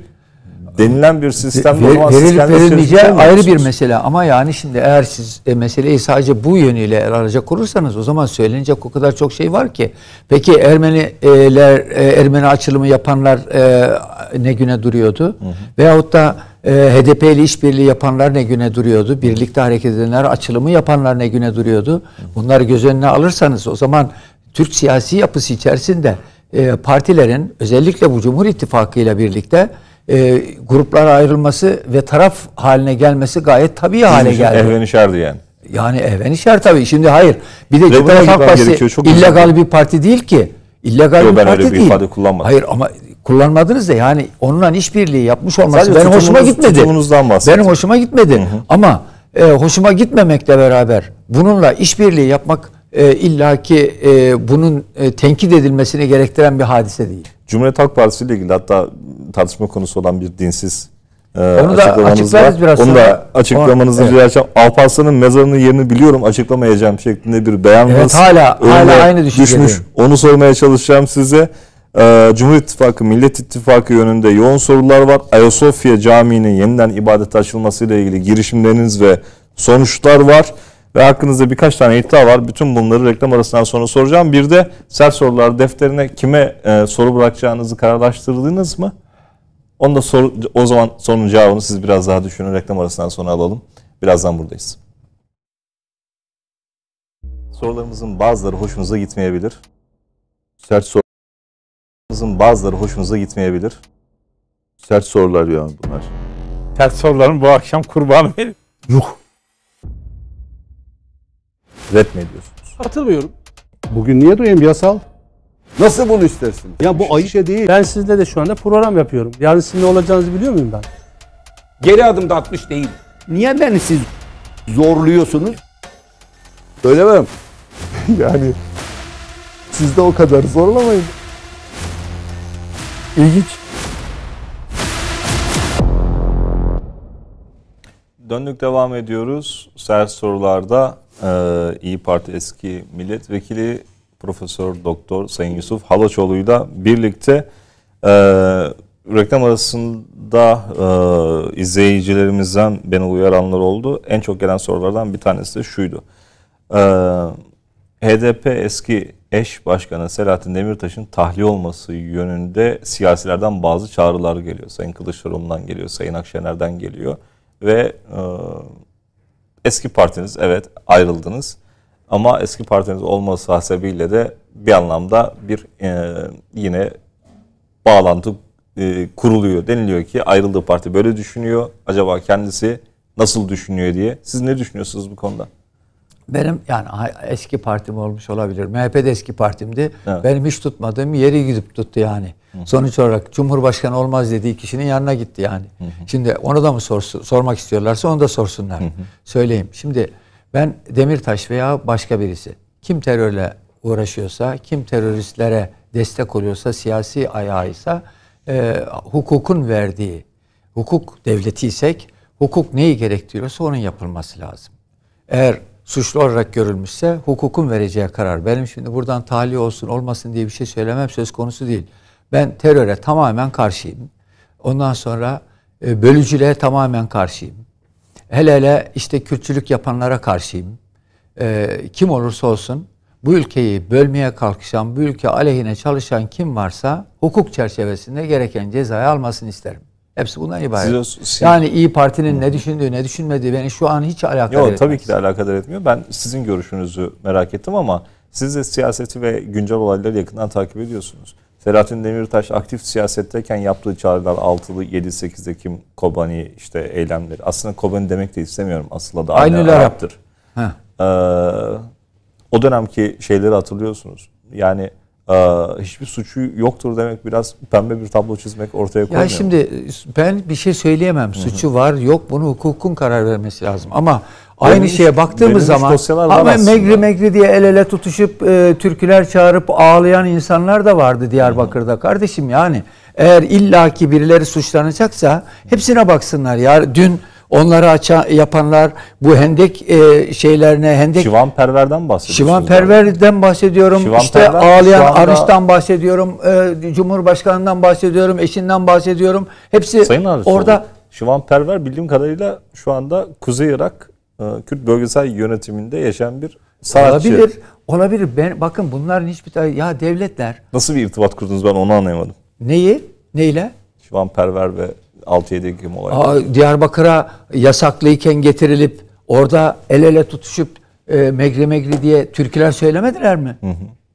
denilen bir sistem ver, verilip verilmeyeceği ayrı bir
mesele ama yani şimdi eğer siz e, meseleyi sadece bu yönüyle araca kurursanız o zaman söylenecek o kadar çok şey var ki. Peki Ermeniler e, Ermeni açılımı yapanlar e, ne güne duruyordu? Hı hı. Veyahut da e, HDP ile işbirliği yapanlar ne güne duruyordu? Birlikte hareket edenler, açılımı yapanlar ne güne duruyordu? Bunları göz önüne alırsanız o zaman Türk siyasi yapısı içerisinde e, partilerin özellikle bu Cumhur İttifakı ile birlikte e, gruplara ayrılması ve taraf haline gelmesi gayet tabii hale geldi.
Evrenişerdi yani.
Yani evrenişer tabii. Şimdi hayır. Bir de Cumhuriyet Halk Partisi illegal güzel. bir parti değil ki. İllegal Yo, bir ben parti öyle bir değil. ifade kullanmadım. Hayır ama kullanmadınız da yani onunla işbirliği yapmış olması Sadece benim hoşuma gitmedi. Benim hoşuma gitmedi. Hı hı. Ama e, hoşuma gitmemekle beraber bununla işbirliği yapmak e, illaki e, bunun e, tenkit edilmesini gerektiren bir hadise değil. Cumhuriyet Halk Partisi ile ilgili hatta tartışma konusu olan bir dinsiz
e, Onu da açıklarız biraz Onu sonra. da açıklamanızı rica evet. Alparslan'ın mezarının yerini biliyorum açıklamayacağım şeklinde bir beyan evet, hala, hala aynı düşmüş. Onu sormaya çalışacağım size. Ee, Cumhur İttifakı, Millet İttifakı yönünde yoğun sorular var. Ayasofya Camii'nin yeniden ibadete açılmasıyla ilgili girişimleriniz ve sonuçlar var ve hakkınızda birkaç tane iddia var. Bütün bunları reklam arasından sonra soracağım. Bir de sert sorular defterine kime e, soru bırakacağınızı kararlaştırdınız mı? Onu da sor, o zaman sorunun cevabını siz biraz daha düşünün. Reklam arasından sonra alalım. Birazdan buradayız. Sorularımızın bazıları hoşunuza gitmeyebilir. Sert sorularımızın bazıları hoşunuza gitmeyebilir. Sert sorular yani
bunlar. Sert soruların bu akşam kurbanı benim. Yuh.
Red mi ediyorsunuz? Katılmıyorum. Bugün niye duyayım yasal?
Nasıl bunu istersin? Ya bu Ayşe değil. Ben sizinle de şu anda program yapıyorum. Yarın sizin olacağınızı biliyor muyum ben? Geri adım da atmış değil. Niye beni siz zorluyorsunuz? Öyle mi? yani siz de o kadar zorlamayın. İlginç.
Döndük devam ediyoruz. Sert sorularda ee, İyi Parti eski milletvekili Profesör Doktor Sayın Yusuf Halaçoğlu'yla birlikte e, reklam arasında e, izleyicilerimizden beni uyaranlar oldu. En çok gelen sorulardan bir tanesi de şuydu. E, HDP eski eş başkanı Selahattin Demirtaş'ın tahliye olması yönünde siyasilerden bazı çağrılar geliyor. Sayın Kılıçdaroğlu'ndan geliyor, Sayın Akşener'den geliyor ve e, eski partiniz evet ayrıldınız. Ama eski partiniz olması hasebiyle de bir anlamda bir e, yine bağlantı e, kuruluyor. Deniliyor ki ayrıldığı parti böyle düşünüyor. Acaba kendisi nasıl düşünüyor diye. Siz ne düşünüyorsunuz bu konuda?
Benim yani eski partim olmuş olabilir. MHP'de eski partimdi. Evet. Benim hiç tutmadığım yeri gidip tuttu yani. Sonuç olarak Cumhurbaşkanı olmaz dediği kişinin yanına gitti yani. Hı hı. Şimdi onu da mı sorsu, sormak istiyorlarsa onu da sorsunlar. Hı hı. Söyleyeyim. Şimdi ben Demirtaş veya başka birisi kim terörle uğraşıyorsa, kim teröristlere destek oluyorsa, siyasi ayağıysa e, hukukun verdiği, hukuk devleti isek hukuk neyi gerektiriyorsa onun yapılması lazım. Eğer suçlu olarak görülmüşse hukukun vereceği karar. Benim şimdi buradan tahliye olsun olmasın diye bir şey söylemem söz konusu değil. Ben teröre tamamen karşıyım. Ondan sonra e, bölücülüğe tamamen karşıyım. Hele hele işte Kürtçülük yapanlara karşıyım. E, kim olursa olsun bu ülkeyi bölmeye kalkışan, bu ülke aleyhine çalışan kim varsa hukuk çerçevesinde gereken cezayı almasını isterim. Hepsi bundan ibaret. Siz, yani İyi Parti'nin hmm. ne düşündüğü, ne düşünmediği beni şu an hiç alakadar etmiyor. Yok tabii
ki de alakadar etmiyor. Ben sizin görüşünüzü merak ettim ama siz de siyaseti ve güncel olayları yakından takip ediyorsunuz. Selahattin Demirtaş aktif siyasetteyken yaptığı çağrılar 6'lı 7-8 Ekim Kobani işte eylemleri. Aslında Kobani demek de istemiyorum. Asıl adı Aynı Arap'tır. Arap. Ee, o dönemki şeyleri hatırlıyorsunuz. Yani e, hiçbir suçu yoktur demek biraz pembe bir tablo çizmek ortaya koymuyor. Ya
şimdi ben bir şey söyleyemem. Suçu var yok bunu hukukun karar vermesi lazım. Ama Aynı şeye baktığımız zaman ama megri megri diye el ele tutuşup e, türküler çağırıp ağlayan insanlar da vardı Diyarbakır'da kardeşim yani. Eğer illaki birileri suçlanacaksa hepsine baksınlar ya. Dün onları açan, yapanlar bu hendek e, şeylerine hendek Şivan Perver'den bahsediyorum Şivan Perver'den bahsediyorum. Şivan işte Perver, ağlayan anda... Arış'tan bahsediyorum. E, Cumhurbaşkanından bahsediyorum, eşinden bahsediyorum. Hepsi Sayın orada Şivan Perver bildiğim kadarıyla şu anda
Kuzey Irak ee, Kürt bölgesel yönetiminde yaşayan bir sanatçı. Olabilir.
Olabilir. Ben bakın bunların hiçbir tane ya devletler Nasıl
bir irtibat kurdunuz ben onu anlayamadım. neyi? Neyle? Şu Şivanperver ve 6-7 kim
olayları. Aa, Diyarbakır'a yasaklıyken getirilip orada el ele tutuşup e, megri megri diye türküler söylemediler mi?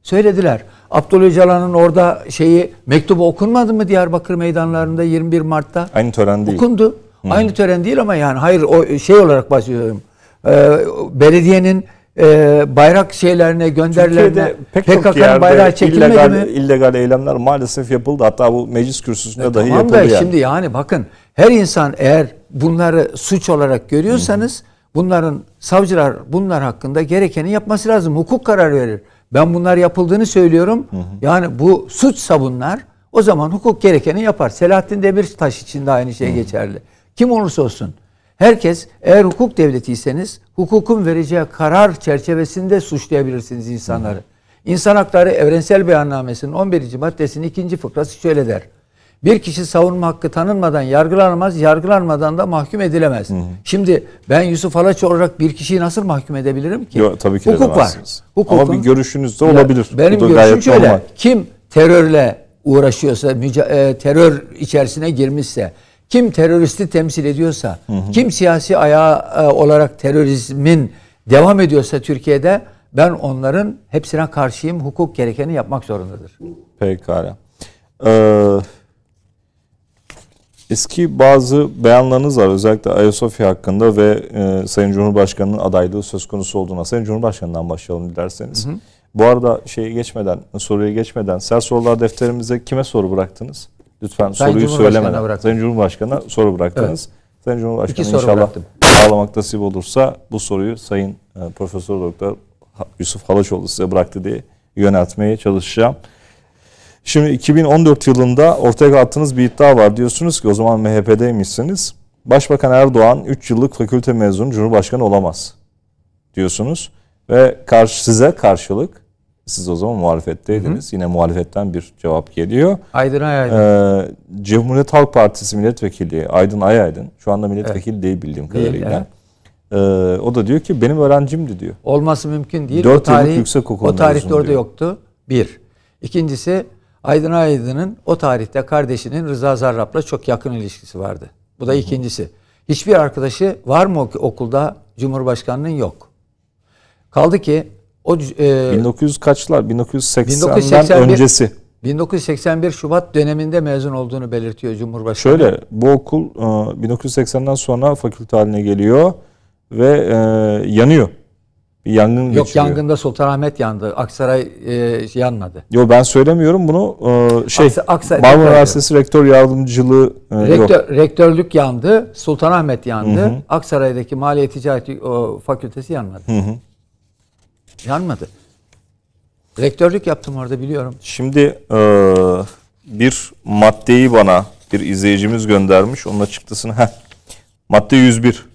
Söylediler. Abdülhamid Öcalan'ın orada şeyi mektubu okunmadı mı Diyarbakır meydanlarında 21 Mart'ta? Aynı tören değil. Okundu. Aynı tören değil ama yani hayır o şey olarak bahsediyorum. Ee, belediyenin e, bayrak şeylerine gönderilerine PKK'nın bayrağı çekilmedi illegal, mi?
illegal eylemler maalesef yapıldı. Hatta bu meclis kürsüsünde e, dahi tamam yapıldı. Da, yani. Şimdi
yani bakın her insan eğer bunları suç olarak görüyorsanız Hı-hı. bunların savcılar bunlar hakkında gerekeni yapması lazım. Hukuk karar verir. Ben bunlar yapıldığını söylüyorum. Hı-hı. Yani bu suçsa bunlar o zaman hukuk gerekeni yapar. Selahattin Demirtaş için de aynı şey Hı-hı. geçerli. Kim olursa olsun. Herkes eğer hukuk devletiyseniz hukukun vereceği karar çerçevesinde suçlayabilirsiniz insanları. Hı. İnsan Hakları Evrensel Beyannamesi'nin 11. maddesinin 2. fıkrası şöyle der. Bir kişi savunma hakkı tanınmadan yargılanmaz, yargılanmadan da mahkum edilemez. Hı hı. Şimdi ben Yusuf Alaç olarak bir kişiyi nasıl mahkum edebilirim
ki? Yok, tabii ki Hukuk var. Hukukun, Ama bir görüşünüz de olabilir. Benim görüşüm şöyle.
Kim terörle uğraşıyorsa, e, terör içerisine girmişse, kim teröristi temsil ediyorsa, hı hı. kim siyasi ayağı e, olarak terörizmin devam ediyorsa Türkiye'de ben onların hepsine karşıyım. Hukuk gerekeni yapmak zorundadır.
Pekala. Ee, eski bazı beyanlarınız var özellikle Ayasofya hakkında ve e, Sayın Cumhurbaşkanı'nın adaylığı söz konusu olduğuna. Sayın Cumhurbaşkanı'ndan başlayalım dilerseniz. Hı hı. Bu arada şeyi geçmeden, soruya geçmeden sel sorular defterimize kime soru bıraktınız? Lütfen Sayın soruyu söylemeden. Sayın Cumhurbaşkanı'na soru bıraktınız. Evet. Sayın Cumhurbaşkanı inşallah bıraktım. bağlamak nasip olursa bu soruyu Sayın e, Profesör Doktor Yusuf Halaçoğlu size bıraktı diye yöneltmeye çalışacağım. Şimdi 2014 yılında ortaya attığınız bir iddia var. Diyorsunuz ki o zaman MHP'deymişsiniz. Başbakan Erdoğan 3 yıllık fakülte mezunu Cumhurbaşkanı olamaz diyorsunuz. Ve karşı, size karşılık siz o zaman muhalefetteydiniz. Hı hı. Yine muhalefetten bir cevap geliyor.
Aydın Ayaydın.
Ee, Cumhuriyet Halk Partisi milletvekili Aydın Ayaydın. Şu anda milletvekili evet. değil bildiğim kadarıyla. Değil, evet. Ee, o da diyor ki benim öğrencimdi diyor.
Olması mümkün değil. 4 o tarih, yüksek okul O tarihte orada diyor. yoktu. Bir. İkincisi Aydın Ayaydın'ın o tarihte kardeşinin Rıza Zarrab'la çok yakın ilişkisi vardı. Bu da ikincisi. Hiçbir arkadaşı var mı okulda Cumhurbaşkanının yok. Kaldı ki o e,
1900 kaçlar? 1980'den öncesi.
1981 Şubat döneminde mezun olduğunu belirtiyor Cumhurbaşkanı. Şöyle
bu okul 1980'den e, sonra fakülte haline geliyor ve e, yanıyor. Bir yangın Yok, geçiriyor.
yangında Sultanahmet yandı. Aksaray e, yanmadı.
Yo ben söylemiyorum bunu. E, şey Aksa, Aksa, Rektör Üniversitesi Rektör Yardımcılığı e, Rektör,
yok. Rektörlük yandı. Sultanahmet yandı. Hı hı. Aksaray'daki Maliye Ticaret o, Fakültesi yanmadı. Hı hı. Yanmadı. Rektörlük yaptım orada biliyorum.
Şimdi e, bir maddeyi bana bir izleyicimiz göndermiş. Onun açıklasını. Heh. Madde 101.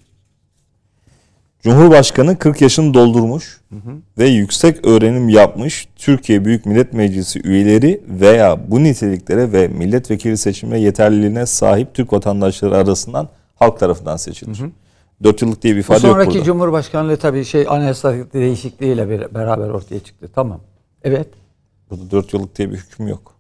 Cumhurbaşkanı 40 yaşını doldurmuş hı hı. ve yüksek öğrenim yapmış Türkiye Büyük Millet Meclisi üyeleri veya bu niteliklere ve milletvekili seçime yeterliliğine sahip Türk vatandaşları arasından halk tarafından seçilir. Hı hı. 4 yıllık diye bir ifade yok burada. Sonraki
Cumhurbaşkanlığı tabii şey anayasa değişikliğiyle beraber ortaya çıktı. Tamam. Evet.
Burada 4 yıllık diye bir hüküm yok.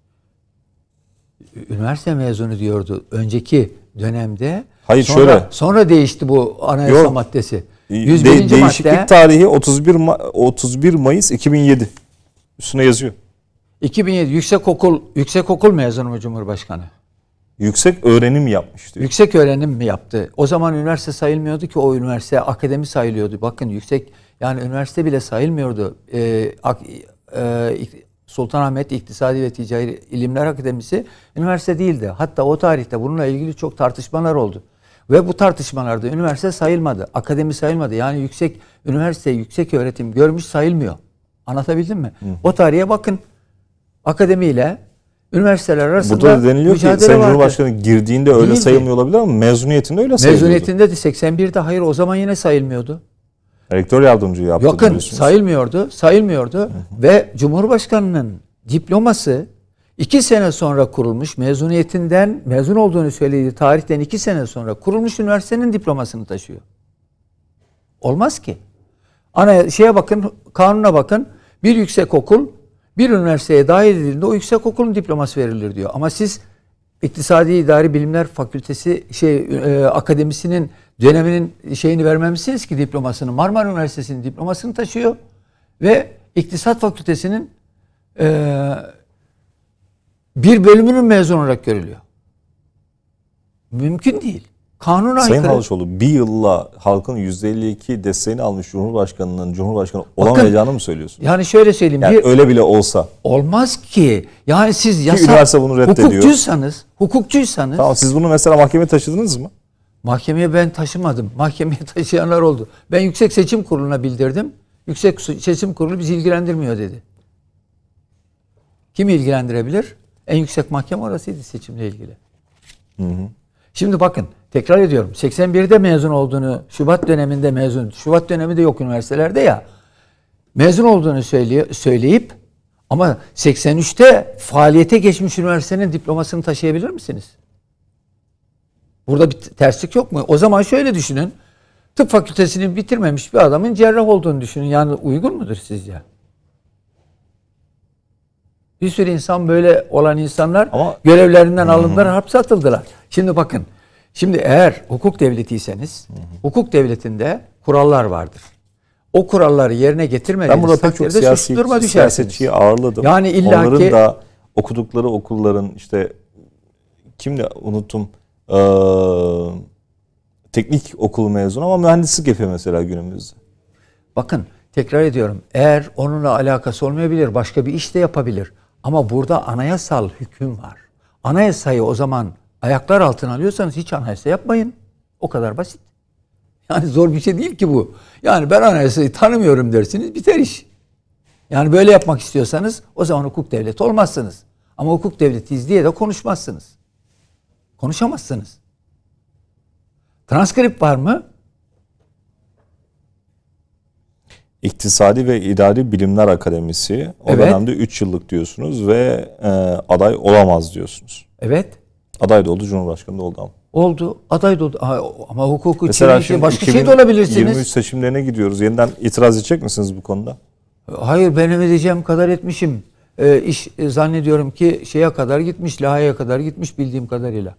Üniversite mezunu diyordu. Önceki dönemde Hayır sonra, şöyle. Sonra değişti bu anayasa yok. maddesi. 101. Ee, de, değişiklik madde, tarihi 31
Ma 31 Mayıs 2007. Üstüne yazıyor. 2007 Yüksekokul
Yüksekokul mezunu mu Cumhurbaşkanı? Yüksek öğrenim yapmış diyor. Yüksek öğrenim mi yaptı. O zaman üniversite sayılmıyordu ki o üniversite akademi sayılıyordu. Bakın yüksek yani üniversite bile sayılmıyordu. Ee, ak, e, Sultanahmet İktisadi ve Ticari İlimler Akademisi üniversite değildi. Hatta o tarihte bununla ilgili çok tartışmalar oldu. Ve bu tartışmalarda üniversite sayılmadı, akademi sayılmadı. Yani yüksek üniversite, yüksek öğretim görmüş sayılmıyor. Anlatabildim mi? Hı. O tarihe bakın. Akademiyle üniversiteler arasında Burada deniliyor ki Sayın vardı. Cumhurbaşkanı girdiğinde öyle Değildi. sayılmıyor olabilir ama mezuniyetinde öyle sayılmıyor. Mezuniyetinde de 81'de hayır o zaman yine sayılmıyordu.
Rektör yardımcı yaptı Yakın
sayılmıyordu, sayılmıyordu hı hı. ve Cumhurbaşkanının diploması iki sene sonra kurulmuş mezuniyetinden mezun olduğunu söylediği tarihten iki sene sonra kurulmuş üniversitenin diplomasını taşıyor. Olmaz ki. Ana şeye bakın, kanuna bakın. Bir yüksek okul bir üniversiteye dahil edildiğinde o yüksek okulun diploması verilir diyor. Ama siz İktisadi İdari Bilimler Fakültesi şey e, akademisinin döneminin şeyini vermemişsiniz ki diplomasını. Marmara Üniversitesi'nin diplomasını taşıyor ve İktisat Fakültesi'nin e, bir bölümünün mezun olarak görülüyor. Mümkün değil. Kanun aykırı. Sayın
Havuşoğlu bir yılla halkın %52 desteğini almış Cumhurbaşkanı'nın Cumhurbaşkanı
olamayacağını Bakın, mı söylüyorsunuz? Yani şöyle söyleyeyim. Yani bir, öyle bile olsa. Olmaz ki. Yani siz yasa, bunu reddediyor. hukukçuysanız, hukukçuysanız. Tamam siz bunu mesela mahkemeye taşıdınız mı? Mahkemeye ben taşımadım. Mahkemeye taşıyanlar oldu. Ben Yüksek Seçim Kurulu'na bildirdim. Yüksek Seçim Kurulu bizi ilgilendirmiyor dedi. Kim ilgilendirebilir? En yüksek mahkeme orasıydı seçimle ilgili. Hı hı. Şimdi bakın tekrar ediyorum. 81'de mezun olduğunu, Şubat döneminde mezun, Şubat dönemi de yok üniversitelerde ya. Mezun olduğunu söyleyip ama 83'te faaliyete geçmiş üniversitenin diplomasını taşıyabilir misiniz? Burada bir terslik yok mu? O zaman şöyle düşünün. Tıp fakültesini bitirmemiş bir adamın cerrah olduğunu düşünün. Yani uygun mudur sizce? Bir sürü insan böyle olan insanlar Ama, görevlerinden alındılar, hapse atıldılar. Şimdi bakın. Şimdi eğer hukuk devletiyseniz hı hı. hukuk devletinde kurallar vardır. O kuralları yerine getirmediğiniz ben burada pek çok siyasi, duruma siyasetçiyi
ağırladım. Yani illa Onların ki, da okudukları okulların işte kimle unuttum ee,
teknik okul mezunu ama mühendislik yapıyor mesela günümüzde. Bakın tekrar ediyorum eğer onunla alakası olmayabilir başka bir iş de yapabilir. Ama burada anayasal hüküm var. Anayasayı o zaman ayaklar altına alıyorsanız hiç anayasa yapmayın. O kadar basit. Yani zor bir şey değil ki bu. Yani ben anayasayı tanımıyorum dersiniz biter iş. Yani böyle yapmak istiyorsanız o zaman hukuk devleti olmazsınız. Ama hukuk devletiyiz diye de konuşmazsınız. Konuşamazsınız. Transkript var mı?
İktisadi ve İdari Bilimler Akademisi o evet. dönemde 3 yıllık diyorsunuz ve e, aday olamaz diyorsunuz. Evet. Aday da oldu, Cumhurbaşkanı da oldu ama.
Oldu. Aday da oldu. Ama hukuku Mesela başka 2000, şey de olabilirsiniz. 23
seçimlerine gidiyoruz. Yeniden itiraz edecek misiniz
bu konuda? Hayır benim edeceğim kadar etmişim. E, iş e, zannediyorum ki şeye kadar gitmiş, Lahey'e kadar gitmiş bildiğim kadarıyla.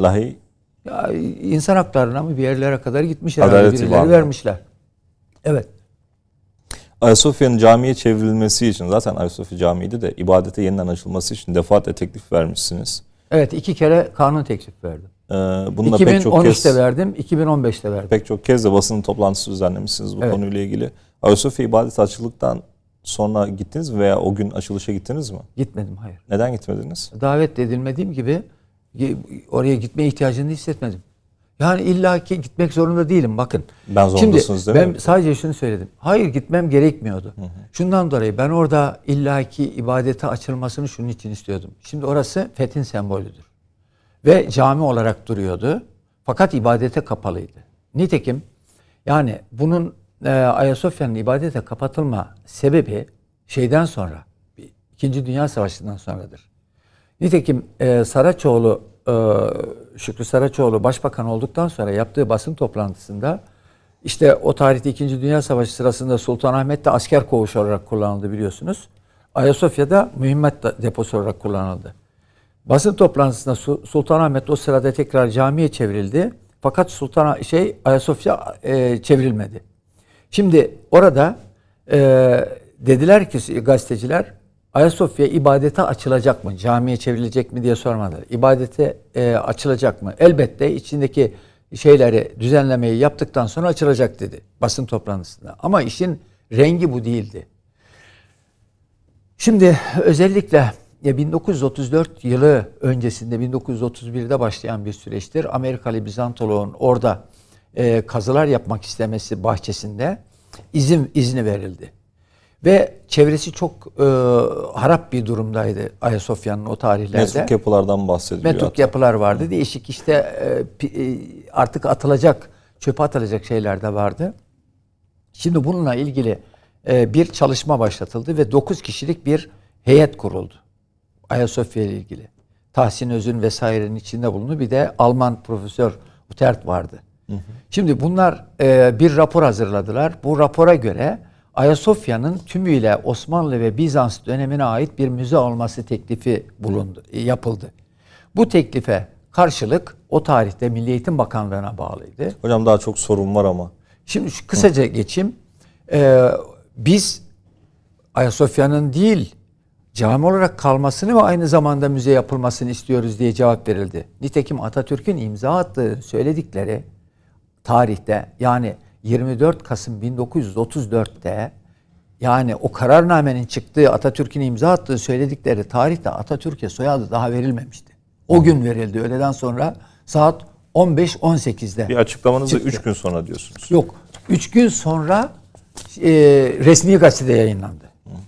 Lahey? Ya, insan haklarına mı bir yerlere kadar gitmiş herhalde Adaleti birileri vermişler. Evet.
Ayasofya'nın camiye çevrilmesi için zaten Ayasofya Camii'de de ibadete yeniden açılması için defaatle teklif vermişsiniz.
Evet iki kere kanun teklif verdim. Ee,
bununla 2013'te pek çok kez,
verdim, 2015'te verdim.
Pek çok kez de basın toplantısı düzenlemişsiniz bu evet. konuyla ilgili. Ayasofya ibadet açıldıktan sonra gittiniz mi veya o gün açılışa gittiniz mi? Gitmedim hayır.
Neden gitmediniz? Davet edilmediğim gibi oraya gitmeye ihtiyacını hissetmedim. Yani illa ki gitmek zorunda değilim bakın. Ben zorundasınız değil ben mi? sadece şunu söyledim. Hayır gitmem gerekmiyordu. Hı hı. Şundan dolayı ben orada illaki ibadete açılmasını şunun için istiyordum. Şimdi orası fethin sembolüdür. Ve cami olarak duruyordu. Fakat ibadete kapalıydı. Nitekim yani bunun e, Ayasofya'nın ibadete kapatılma sebebi şeyden sonra, İkinci Dünya Savaşı'ndan sonradır. Nitekim e, Saraçoğlu ee, Şükrü Saraçoğlu başbakan olduktan sonra yaptığı basın toplantısında işte o tarihte 2. Dünya Savaşı sırasında Sultanahmet'te asker koğuşu olarak kullanıldı biliyorsunuz. Ayasofya'da mühimmat deposu olarak kullanıldı. Basın toplantısında Sultanahmet o sırada tekrar camiye çevrildi. Fakat Sultan şey Ayasofya e, çevrilmedi. Şimdi orada e, dediler ki gazeteciler Ayasofya ibadete açılacak mı? Camiye çevrilecek mi diye sormadılar. İbadete e, açılacak mı? Elbette içindeki şeyleri düzenlemeyi yaptıktan sonra açılacak dedi basın toplantısında. Ama işin rengi bu değildi. Şimdi özellikle 1934 yılı öncesinde 1931'de başlayan bir süreçtir. Amerikalı Bizantoloğun orada e, kazılar yapmak istemesi bahçesinde izin izni verildi. Ve çevresi çok e, harap bir durumdaydı Ayasofya'nın o tarihlerde. Metruk yapılardan bahsediliyor. Metruk hatta. yapılar vardı. Hı. Değişik işte e, e, artık atılacak, çöpe atılacak şeyler de vardı. Şimdi bununla ilgili e, bir çalışma başlatıldı ve 9 kişilik bir heyet kuruldu. Ayasofya ile ilgili. Tahsin Öz'ün vesairenin içinde bulunduğu Bir de Alman profesör Utert vardı. Hı hı. Şimdi bunlar e, bir rapor hazırladılar. Bu rapora göre Ayasofya'nın tümüyle Osmanlı ve Bizans dönemine ait bir müze olması teklifi bulundu, e, yapıldı. Bu teklife karşılık o tarihte Milli Eğitim Bakanlığı'na bağlıydı. Hocam daha çok sorun var ama. Şimdi şu kısaca Hı. geçeyim. Ee, biz Ayasofya'nın değil cami olarak kalmasını ve aynı zamanda müze yapılmasını istiyoruz diye cevap verildi. Nitekim Atatürk'ün imza attığı söyledikleri tarihte yani 24 Kasım 1934'te yani o kararnamenin çıktığı Atatürk'ün imza attığı söyledikleri tarihte Atatürk'e soyadı daha verilmemişti. O gün verildi. Öğleden sonra saat 15-18'de. Bir
açıklamanızı 3 gün sonra diyorsunuz.
Yok. 3 gün sonra e, resmi gazetede yayınlandı.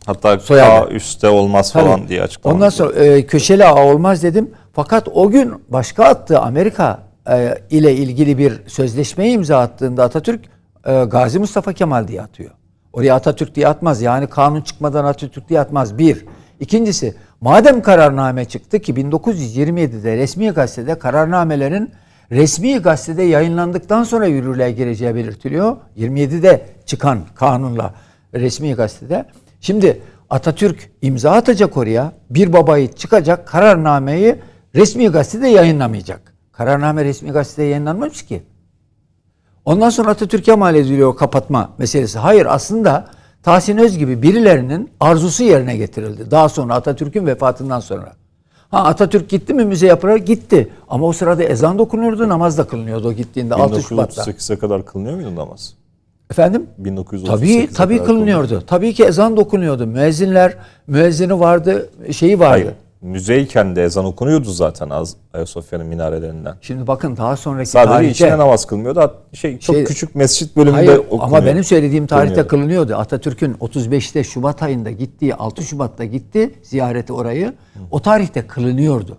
Hatta Soyadı. K üstte olmaz falan Tabii. diye açıklamanız. Ondan
sonra e, köşeli A olmaz dedim. Fakat o gün başka attığı Amerika e, ile ilgili bir sözleşmeyi imza attığında Atatürk e, Gazi Mustafa Kemal diye atıyor. Oraya Atatürk diye atmaz. Yani kanun çıkmadan Atatürk diye atmaz. Bir. İkincisi madem kararname çıktı ki 1927'de resmi gazetede kararnamelerin resmi gazetede yayınlandıktan sonra yürürlüğe gireceği belirtiliyor. 27'de çıkan kanunla resmi gazetede. Şimdi Atatürk imza atacak oraya. Bir babayı çıkacak kararnameyi resmi gazetede yayınlamayacak. Kararname resmi gazetede yayınlanmamış ki. Ondan sonra Atatürk'e mal ediliyor o kapatma meselesi. Hayır aslında Tahsin Öz gibi birilerinin arzusu yerine getirildi. Daha sonra Atatürk'ün vefatından sonra. Ha Atatürk gitti mi müze yapılarak gitti. Ama o sırada ezan da okunuyordu, namaz da kılınıyordu o gittiğinde 6 Şubat'ta. 1938'e
kadar kılınıyor muydu namaz?
Efendim? 1938 tabii tabii kılınıyordu. Kılınıyor. Tabii ki ezan dokunuyordu. Müezzinler müezzini vardı, şeyi vardı. Hayır
müzeyken de ezan okunuyordu zaten az Ayasofya'nın minarelerinden.
Şimdi bakın daha sonraki Sadece tarihte... içine namaz
kılmıyordu. Şey,
çok şey, küçük mescit bölümünde hayır, okunuyor. Ama benim söylediğim tarihte kılınıyordu. kılınıyordu. Atatürk'ün 35'te Şubat ayında gittiği 6 Şubat'ta gitti ziyareti orayı. O tarihte kılınıyordu.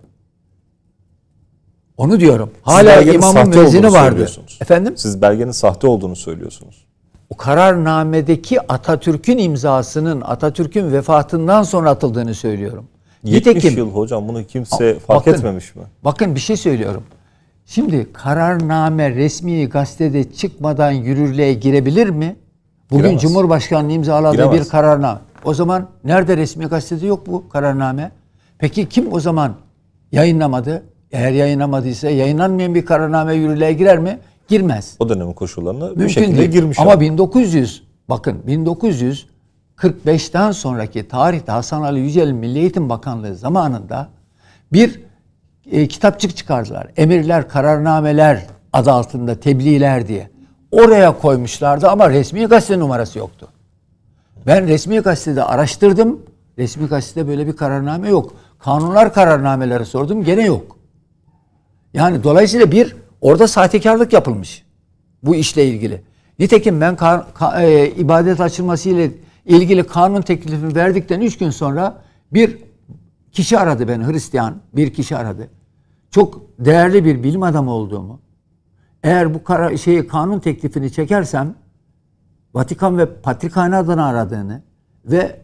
Onu diyorum. Hala imamın müezzini vardı.
Efendim? Siz belgenin sahte olduğunu söylüyorsunuz.
O kararnamedeki Atatürk'ün imzasının Atatürk'ün vefatından sonra atıldığını söylüyorum. 70 Nitekim, yıl hocam bunu kimse fark bakın, etmemiş mi? Bakın bir şey söylüyorum. Şimdi kararname resmi gazetede çıkmadan yürürlüğe girebilir mi? Bugün Giremez. Cumhurbaşkanlığı imzaladığı Giremez. bir kararname. O zaman nerede resmi gazetede yok bu kararname? Peki kim o zaman yayınlamadı? Eğer yayınlamadıysa yayınlanmayan bir kararname yürürlüğe girer mi? Girmez.
O dönemin koşullarına Mümkün bir şekilde değil. girmiş. Ama yani.
1900 bakın 1900 45'ten sonraki tarihte Hasan Ali Yücel Milli Eğitim Bakanlığı zamanında bir e, kitapçık çıkardılar. Emirler, kararnameler adı altında tebliğler diye. Oraya koymuşlardı ama resmi gazete numarası yoktu. Ben resmi gazetede araştırdım. Resmi gazetede böyle bir kararname yok. Kanunlar kararnameleri sordum gene yok. Yani dolayısıyla bir orada sahtekarlık yapılmış bu işle ilgili. Nitekim ben ka, ka, e, ibadet açılması ile ilgili kanun teklifini verdikten üç gün sonra bir kişi aradı beni Hristiyan bir kişi aradı. Çok değerli bir bilim adamı olduğumu. Eğer bu kara, şeyi kanun teklifini çekersem Vatikan ve Patrikhane adına aradığını ve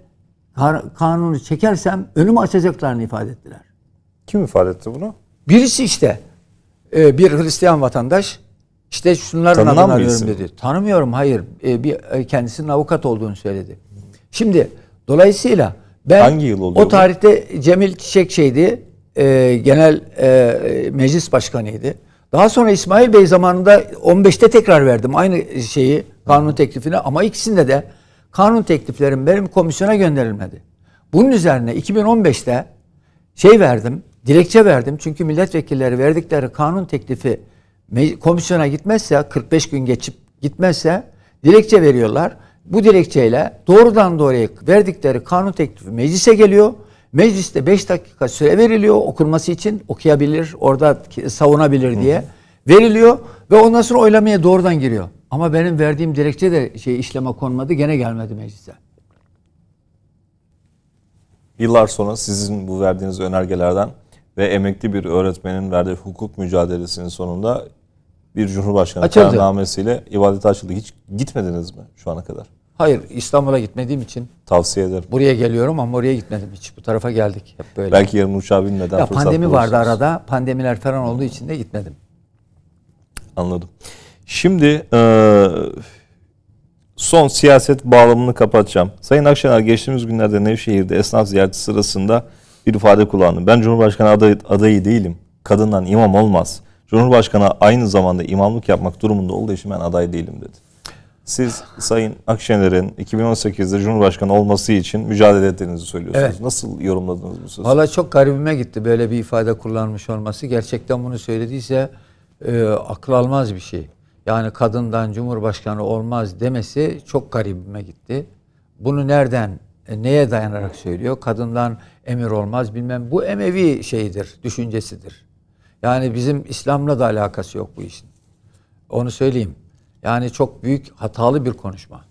kanunu çekersem önümü açacaklarını ifade ettiler. Kim ifade etti bunu? Birisi işte e, bir Hristiyan vatandaş işte şunların Tanınan adını arıyorum dedi. Tanımıyorum hayır. E, bir e, kendisinin avukat olduğunu söyledi. Şimdi dolayısıyla ben Hangi yıl o tarihte bu? Cemil Çiçek şeydi, e, genel e, meclis başkanıydı. Daha sonra İsmail Bey zamanında 15'te tekrar verdim aynı şeyi kanun teklifini ama ikisinde de kanun tekliflerim benim komisyona gönderilmedi. Bunun üzerine 2015'te şey verdim, dilekçe verdim. Çünkü milletvekilleri verdikleri kanun teklifi komisyona gitmezse 45 gün geçip gitmezse dilekçe veriyorlar bu dilekçeyle doğrudan doğruya verdikleri kanun teklifi meclise geliyor. Mecliste 5 dakika süre veriliyor okunması için okuyabilir, orada savunabilir diye veriliyor ve ondan sonra oylamaya doğrudan giriyor. Ama benim verdiğim dilekçe de şey işleme konmadı, gene gelmedi meclise.
Yıllar sonra sizin bu verdiğiniz önergelerden ve emekli bir öğretmenin verdiği hukuk mücadelesinin sonunda bir Cumhurbaşkanı açıldı. kararnamesiyle ibadete açıldı. Hiç gitmediniz mi şu ana kadar?
Hayır İstanbul'a gitmediğim için. Tavsiye ederim. Buraya geliyorum ama oraya gitmedim hiç. Bu tarafa geldik hep böyle. Belki yarın uçağa binmeden ya fırsat Pandemi vardı arada. Pandemiler falan olduğu için de gitmedim.
Anladım. Şimdi e, son siyaset bağlamını kapatacağım. Sayın Akşener geçtiğimiz günlerde Nevşehir'de esnaf ziyareti sırasında bir ifade kullandı. Ben Cumhurbaşkanı adayı, adayı değilim. Kadından imam olmaz. Cumhurbaşkanı aynı zamanda imamlık yapmak durumunda olduğu için ben aday değilim dedi. Siz Sayın Akşener'in 2018'de Cumhurbaşkanı olması için mücadele ettiğinizi söylüyorsunuz. Evet. Nasıl yorumladınız bu sözü? Valla
çok garibime gitti böyle bir ifade kullanmış olması. Gerçekten bunu söylediyse e, akıl almaz bir şey. Yani kadından Cumhurbaşkanı olmaz demesi çok garibime gitti. Bunu nereden, e, neye dayanarak söylüyor? Kadından emir olmaz bilmem. Bu emevi şeyidir, düşüncesidir. Yani bizim İslam'la da alakası yok bu işin. Onu söyleyeyim. Yani çok büyük hatalı bir konuşma.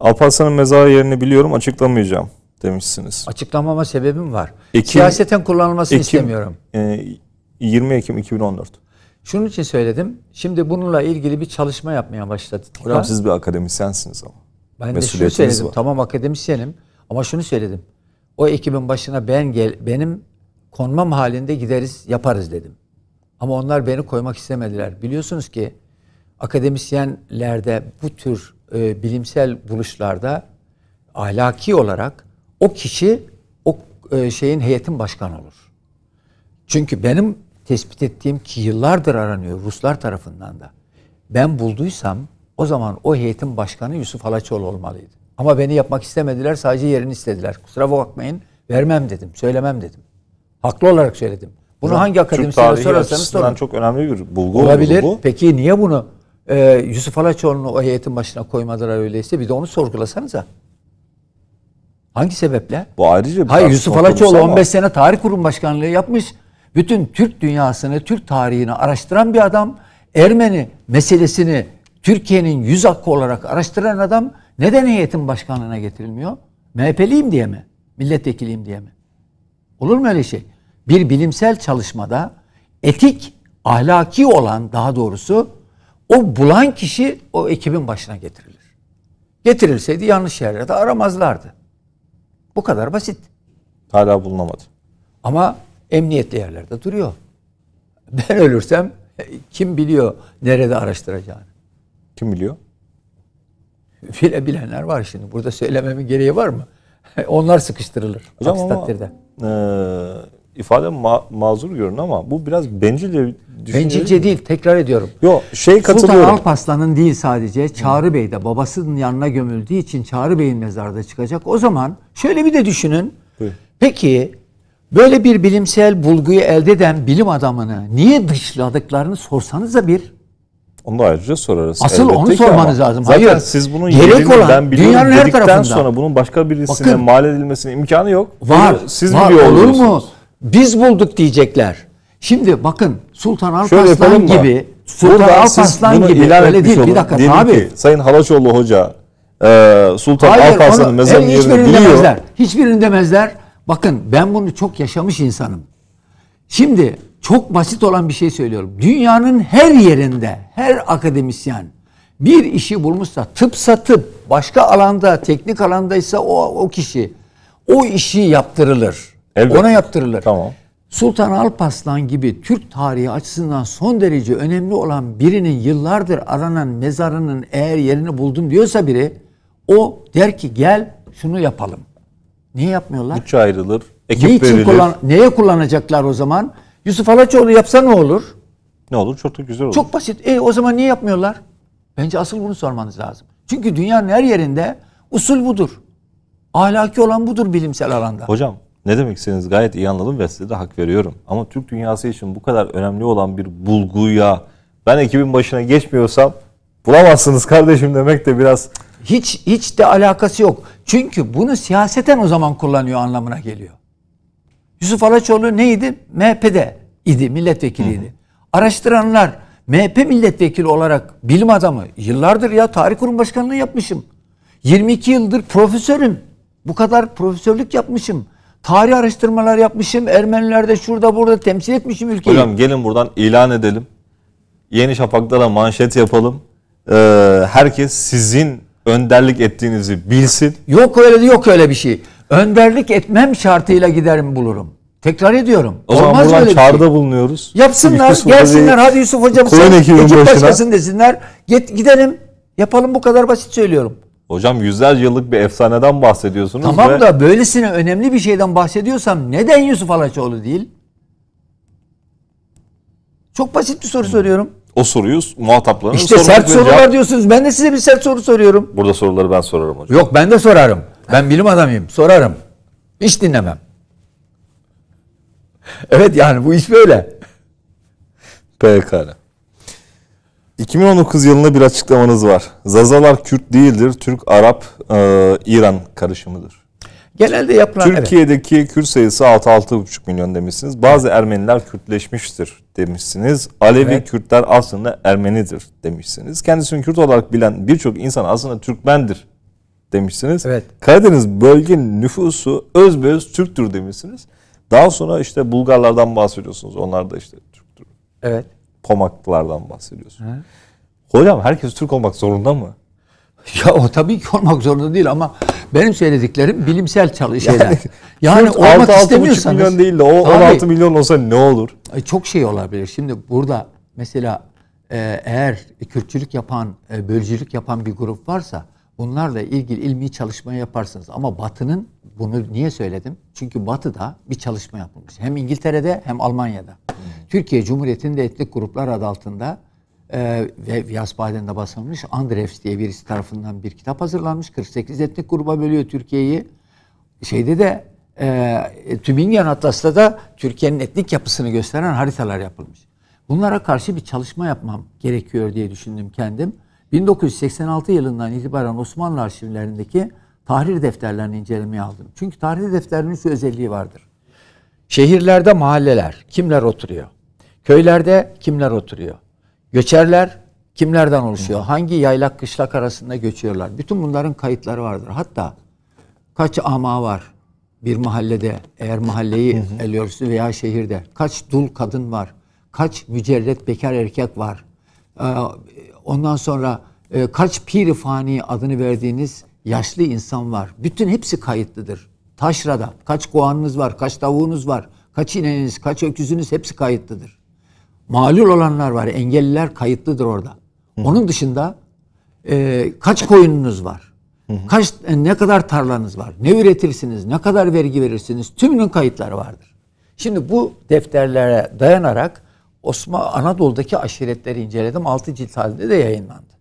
Alparslan'ın mezar yerini biliyorum açıklamayacağım demişsiniz.
Açıklamama sebebim var.
Ekim, Siyaseten kullanılmasını Ekim, istemiyorum. E, 20 Ekim 2014.
Şunun için söyledim. Şimdi bununla ilgili bir çalışma yapmaya başladık. Hocam siz
bir akademisyensiniz ama.
Ben de şunu söyledim. Var. Tamam akademisyenim ama şunu söyledim. O ekibin başına ben gel benim konmam halinde gideriz, yaparız dedim. Ama onlar beni koymak istemediler. Biliyorsunuz ki akademisyenlerde bu tür e, bilimsel buluşlarda ahlaki olarak o kişi o e, şeyin heyetin başkanı olur. Çünkü benim tespit ettiğim ki yıllardır aranıyor Ruslar tarafından da. Ben bulduysam o zaman o heyetin başkanı Yusuf Alaçoğlu olmalıydı. Ama beni yapmak istemediler sadece yerini istediler. Kusura bakmayın vermem dedim, söylemem dedim. Haklı olarak söyledim. Bunu hangi akademisyene sorarsanız sorun. çok
önemli bir bulgu olabilir. Bu.
Peki niye bunu ee, Yusuf Alaçoğlu'nu o heyetin başına koymadılar öyleyse bir de onu sorgulasanıza. Hangi sebeple? Bu ayrıca bir Hayır Yusuf Alaçoğlu 15 sene tarih kurum başkanlığı yapmış. Bütün Türk dünyasını, Türk tarihini araştıran bir adam. Ermeni meselesini Türkiye'nin yüz hakkı olarak araştıran adam neden heyetin başkanlığına getirilmiyor? MHP'liyim diye mi? Milletvekiliyim diye mi? Olur mu öyle şey? Bir bilimsel çalışmada etik, ahlaki olan daha doğrusu o bulan kişi o ekibin başına getirilir. Getirilseydi yanlış yerlerde aramazlardı. Bu kadar basit. Hala bulunamadı. Ama emniyetli yerlerde duruyor. Ben ölürsem kim biliyor nerede araştıracağını? Kim biliyor? Bile bilenler var şimdi. Burada söylememin gereği var mı? Onlar sıkıştırılır. Hocam ama E,
ifade ma mazur görün ama bu biraz bencilce Bencilce değil
tekrar ediyorum. Yok şey katılıyorum. Sultan Alparslan'ın değil sadece Çağrı Bey de babasının yanına gömüldüğü için Çağrı Bey'in mezarda çıkacak. O zaman şöyle bir de düşünün. Buyur. Peki böyle bir bilimsel bulguyu elde eden bilim adamını niye dışladıklarını sorsanız da bir.
Onu da ayrıca sorarız. Asıl Elbette onu sormanız ama. lazım. Zaten Hayır. siz bunun gerek olan ben dünyanın her sonra bunun başka birisine Bakın, mal edilmesinin imkanı yok. Var. Siz var, biliyor olur mu?
Biz bulduk diyecekler. Şimdi bakın Sultan
Alparslan gibi Sultan Alparslan gibi ilan öyle değil. Şey olun. Bir dakika Diyelim abi. Ki, Sayın Halaçoğlu Hoca e, Sultan Hayır, Alparslan'ın mezarının yerini hiçbirini biliyor. Demezler.
Hiçbirini demezler. Bakın ben bunu çok yaşamış insanım. Şimdi çok basit olan bir şey söylüyorum. Dünyanın her yerinde her akademisyen bir işi bulmuşsa tıp satıp başka alanda teknik alandaysa o, o kişi o işi yaptırılır. Elbette. Ona yaptırılır. Tamam. Sultan Alparslan gibi Türk tarihi açısından son derece önemli olan birinin yıllardır aranan mezarının eğer yerini buldum diyorsa biri o der ki gel şunu yapalım. Niye yapmıyorlar?
Üç ayrılır. Ekip ne için Kullan,
neye kullanacaklar o zaman? Yusuf Alaçoğlu yapsa ne olur? Ne olur? Çok da güzel olur. Çok basit. E o zaman niye yapmıyorlar? Bence asıl bunu sormanız lazım. Çünkü dünyanın her yerinde usul budur. Ahlaki olan budur bilimsel alanda.
Hocam ne demek istediğinizi gayet iyi anladım ve size de hak veriyorum. Ama Türk dünyası için bu kadar önemli olan bir bulguya
ben ekibin başına geçmiyorsam bulamazsınız kardeşim demek de biraz hiç hiç de alakası yok. Çünkü bunu siyaseten o zaman kullanıyor anlamına geliyor. Yusuf Alaçoğlu neydi? MHP'de idi, milletvekiliydi. Hı hı. Araştıranlar MHP milletvekili olarak bilim adamı yıllardır ya tarih kurum başkanlığı yapmışım. 22 yıldır profesörüm. Bu kadar profesörlük yapmışım. Tarih araştırmalar yapmışım. Ermenilerde şurada burada temsil etmişim ülkeyi.
Hocam gelin buradan ilan edelim. Yeni Şafak'ta da manşet yapalım. Ee, herkes sizin önderlik
ettiğinizi bilsin. Yok öyle yok öyle bir şey. Önderlik etmem şartıyla giderim bulurum. Tekrar ediyorum. O zaman Olmaz buradan çağrıda şey. bulunuyoruz. Yapsınlar, Yusuf gelsinler. Hadi Yusuf hocam sen ekip başkasın desinler. Git gidelim. Yapalım bu kadar basit söylüyorum.
Hocam yüzlerce yıllık bir efsaneden bahsediyorsunuz. Tamam ve... da
böylesine önemli bir şeyden bahsediyorsam neden Yusuf Alaçoğlu değil? Çok basit bir soru soruyorum.
O soruyu muhataplarına İşte sert sorular cevap...
diyorsunuz. Ben de size bir sert soru soruyorum. Burada soruları ben sorarım hocam. Yok ben de sorarım. Ben bilim adamıyım. Sorarım. Hiç dinlemem. Evet yani bu iş böyle. Pekala.
2019 yılında bir açıklamanız var. Zazalar Kürt değildir, Türk-Arap, e, İran karışımıdır.
Genelde yapılan... Türkiye'deki
evet. Kürt sayısı 6-6,5 milyon demişsiniz. Bazı evet. Ermeniler Kürtleşmiştir demişsiniz. Alevi evet. Kürtler aslında Ermenidir demişsiniz. Kendisini Kürt olarak bilen birçok insan aslında Türkmendir demişsiniz. Evet. Karadeniz bölge nüfusu özbeöz Türktür demişsiniz. Daha sonra işte Bulgarlardan bahsediyorsunuz. Onlar da işte Türktür. Evet pomaklardan
bahsediyorsun. He? Hocam herkes Türk olmak zorunda mı? Ya o tabii ki olmak zorunda değil ama benim söylediklerim bilimsel çalı Yani, yani Kürt, olmak 6, istemiyorsanız. 6,5 milyon değil de o tabii, 16 milyon olsa ne olur? E, çok şey olabilir. Şimdi burada mesela e, eğer Kürtçülük yapan, e, bölücülük yapan bir grup varsa bunlarla ilgili ilmi çalışma yaparsınız. Ama Batı'nın bunu niye söyledim? Çünkü Batı'da bir çalışma yapılmış. Hem İngiltere'de hem Almanya'da. Türkiye Cumhuriyeti'nde etnik gruplar adı altında e, ve Viyasbaden'de basılmış Andrefs diye birisi tarafından bir kitap hazırlanmış. 48 etnik gruba bölüyor Türkiye'yi. Şeyde de e, Tübingen Atlas'ta da Türkiye'nin etnik yapısını gösteren haritalar yapılmış. Bunlara karşı bir çalışma yapmam gerekiyor diye düşündüm kendim. 1986 yılından itibaren Osmanlı arşivlerindeki tahrir defterlerini incelemeye aldım. Çünkü tahrir defterinin şu özelliği vardır. Şehirlerde mahalleler, kimler oturuyor? Köylerde kimler oturuyor? Göçerler kimlerden oluşuyor? Hangi yaylak kışlak arasında göçüyorlar? Bütün bunların kayıtları vardır. Hatta kaç ama var bir mahallede eğer mahalleyi eliyorsun veya şehirde kaç dul kadın var? Kaç mücerret bekar erkek var? ondan sonra kaç piri fani adını verdiğiniz yaşlı insan var. Bütün hepsi kayıtlıdır. Taşra'da kaç koğanınız var, kaç tavuğunuz var, kaç ineğiniz, kaç öküzünüz hepsi kayıtlıdır. Malul olanlar var, engelliler kayıtlıdır orada. Hı. Onun dışında e, kaç koyununuz var, hı kaç e, ne kadar tarlanız var, ne üretirsiniz, ne kadar vergi verirsiniz, tümünün kayıtları vardır. Şimdi bu defterlere dayanarak Osman Anadolu'daki aşiretleri inceledim. 6 cilt halinde de yayınlandı.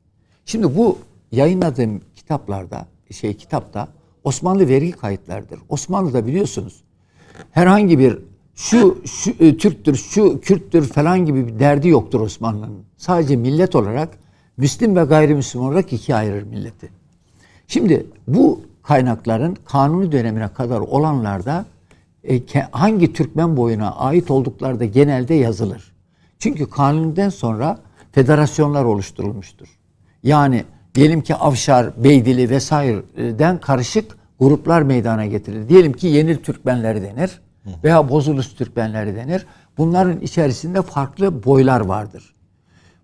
Şimdi bu yayınladığım kitaplarda şey kitapta Osmanlı vergi kayıtlardır. Osmanlı'da biliyorsunuz herhangi bir şu, şu e, Türktür, şu Kürttür falan gibi bir derdi yoktur Osmanlı'nın. Sadece millet olarak Müslüm ve gayrimüslim olarak iki ayırır milleti. Şimdi bu kaynakların kanuni dönemine kadar olanlarda e, hangi Türkmen boyuna ait oldukları da genelde yazılır. Çünkü kanuniden sonra federasyonlar oluşturulmuştur. Yani diyelim ki Avşar, Beydili vesaireden karışık gruplar meydana getirilir. Diyelim ki Yenil Türkmenleri denir veya Bozulus Türkmenleri denir. Bunların içerisinde farklı boylar vardır.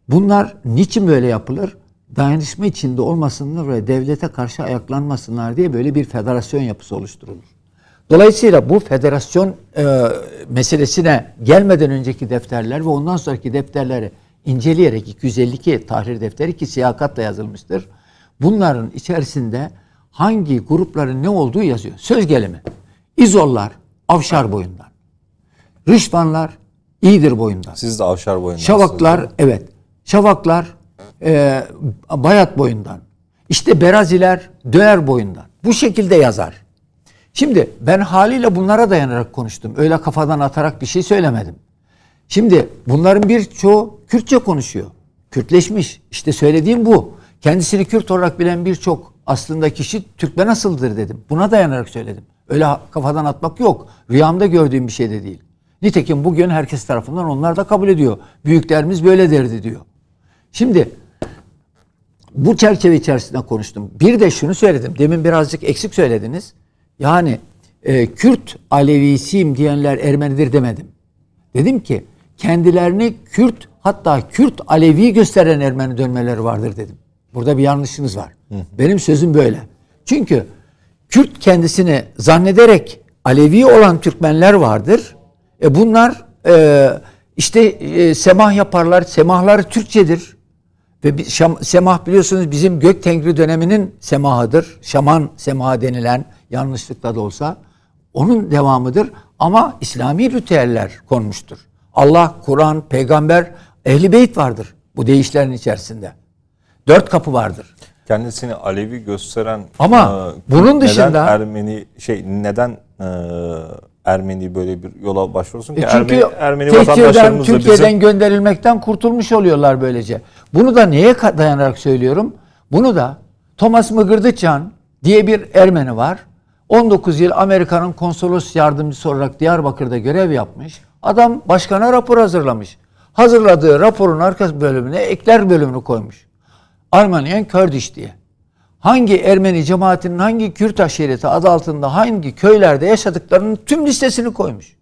Bunlar niçin böyle yapılır? Dayanışma içinde olmasınlar ve devlete karşı ayaklanmasınlar diye böyle bir federasyon yapısı oluşturulur. Dolayısıyla bu federasyon e, meselesine gelmeden önceki defterler ve ondan sonraki defterleri inceleyerek 252 tahrir defteri ki siyakatla yazılmıştır. Bunların içerisinde hangi grupların ne olduğu yazıyor. Söz gelimi. İzollar avşar boyundan. rüşvanlar iyidir boyundan.
Siz de avşar boyundan. Şavaklar siz,
evet. Şavaklar e, bayat boyundan. İşte beraziler döner boyundan. Bu şekilde yazar. Şimdi ben haliyle bunlara dayanarak konuştum. Öyle kafadan atarak bir şey söylemedim. Şimdi bunların birçoğu Kürtçe konuşuyor. Kürtleşmiş. İşte söylediğim bu. Kendisini Kürt olarak bilen birçok aslında kişi Türkmen nasıldır dedim. Buna dayanarak söyledim. Öyle kafadan atmak yok. Rüyamda gördüğüm bir şey de değil. Nitekim bugün herkes tarafından onlar da kabul ediyor. Büyüklerimiz böyle derdi diyor. Şimdi bu çerçeve içerisinde konuştum. Bir de şunu söyledim. Demin birazcık eksik söylediniz. Yani e, Kürt Alevisiyim diyenler Ermenidir demedim. Dedim ki kendilerini Kürt hatta Kürt Alevi gösteren Ermeni dönmeleri vardır dedim. Burada bir yanlışınız var. Hı hı. Benim sözüm böyle. Çünkü Kürt kendisini zannederek Alevi olan Türkmenler vardır. E bunlar e, işte e, semah yaparlar. Semahları Türkçedir. Ve bir, şam, semah biliyorsunuz bizim gök tengri döneminin semahıdır. Şaman semaha denilen yanlışlıkla da olsa onun devamıdır. Ama İslami ritüeller konmuştur. Allah, Kur'an, peygamber, ehli beyt vardır bu değişlerin içerisinde. Dört kapı vardır. Kendisini Alevi gösteren
ama e, bunun dışında Ermeni şey neden e, Ermeni böyle bir yola başvursun ki e çünkü Ermeni, Ermeni vatandaşlarımız Türkiye'den bizim...
gönderilmekten kurtulmuş oluyorlar böylece. Bunu da neye dayanarak söylüyorum? Bunu da Thomas Mıgırdıçan diye bir Ermeni var. 19 yıl Amerika'nın konsolos yardımcısı olarak Diyarbakır'da görev yapmış. Adam başkana rapor hazırlamış. Hazırladığı raporun arka bölümüne ekler bölümünü koymuş. Armenian Kürdiş diye. Hangi Ermeni cemaatinin hangi Kürt aşireti adı altında hangi köylerde yaşadıklarının tüm listesini koymuş.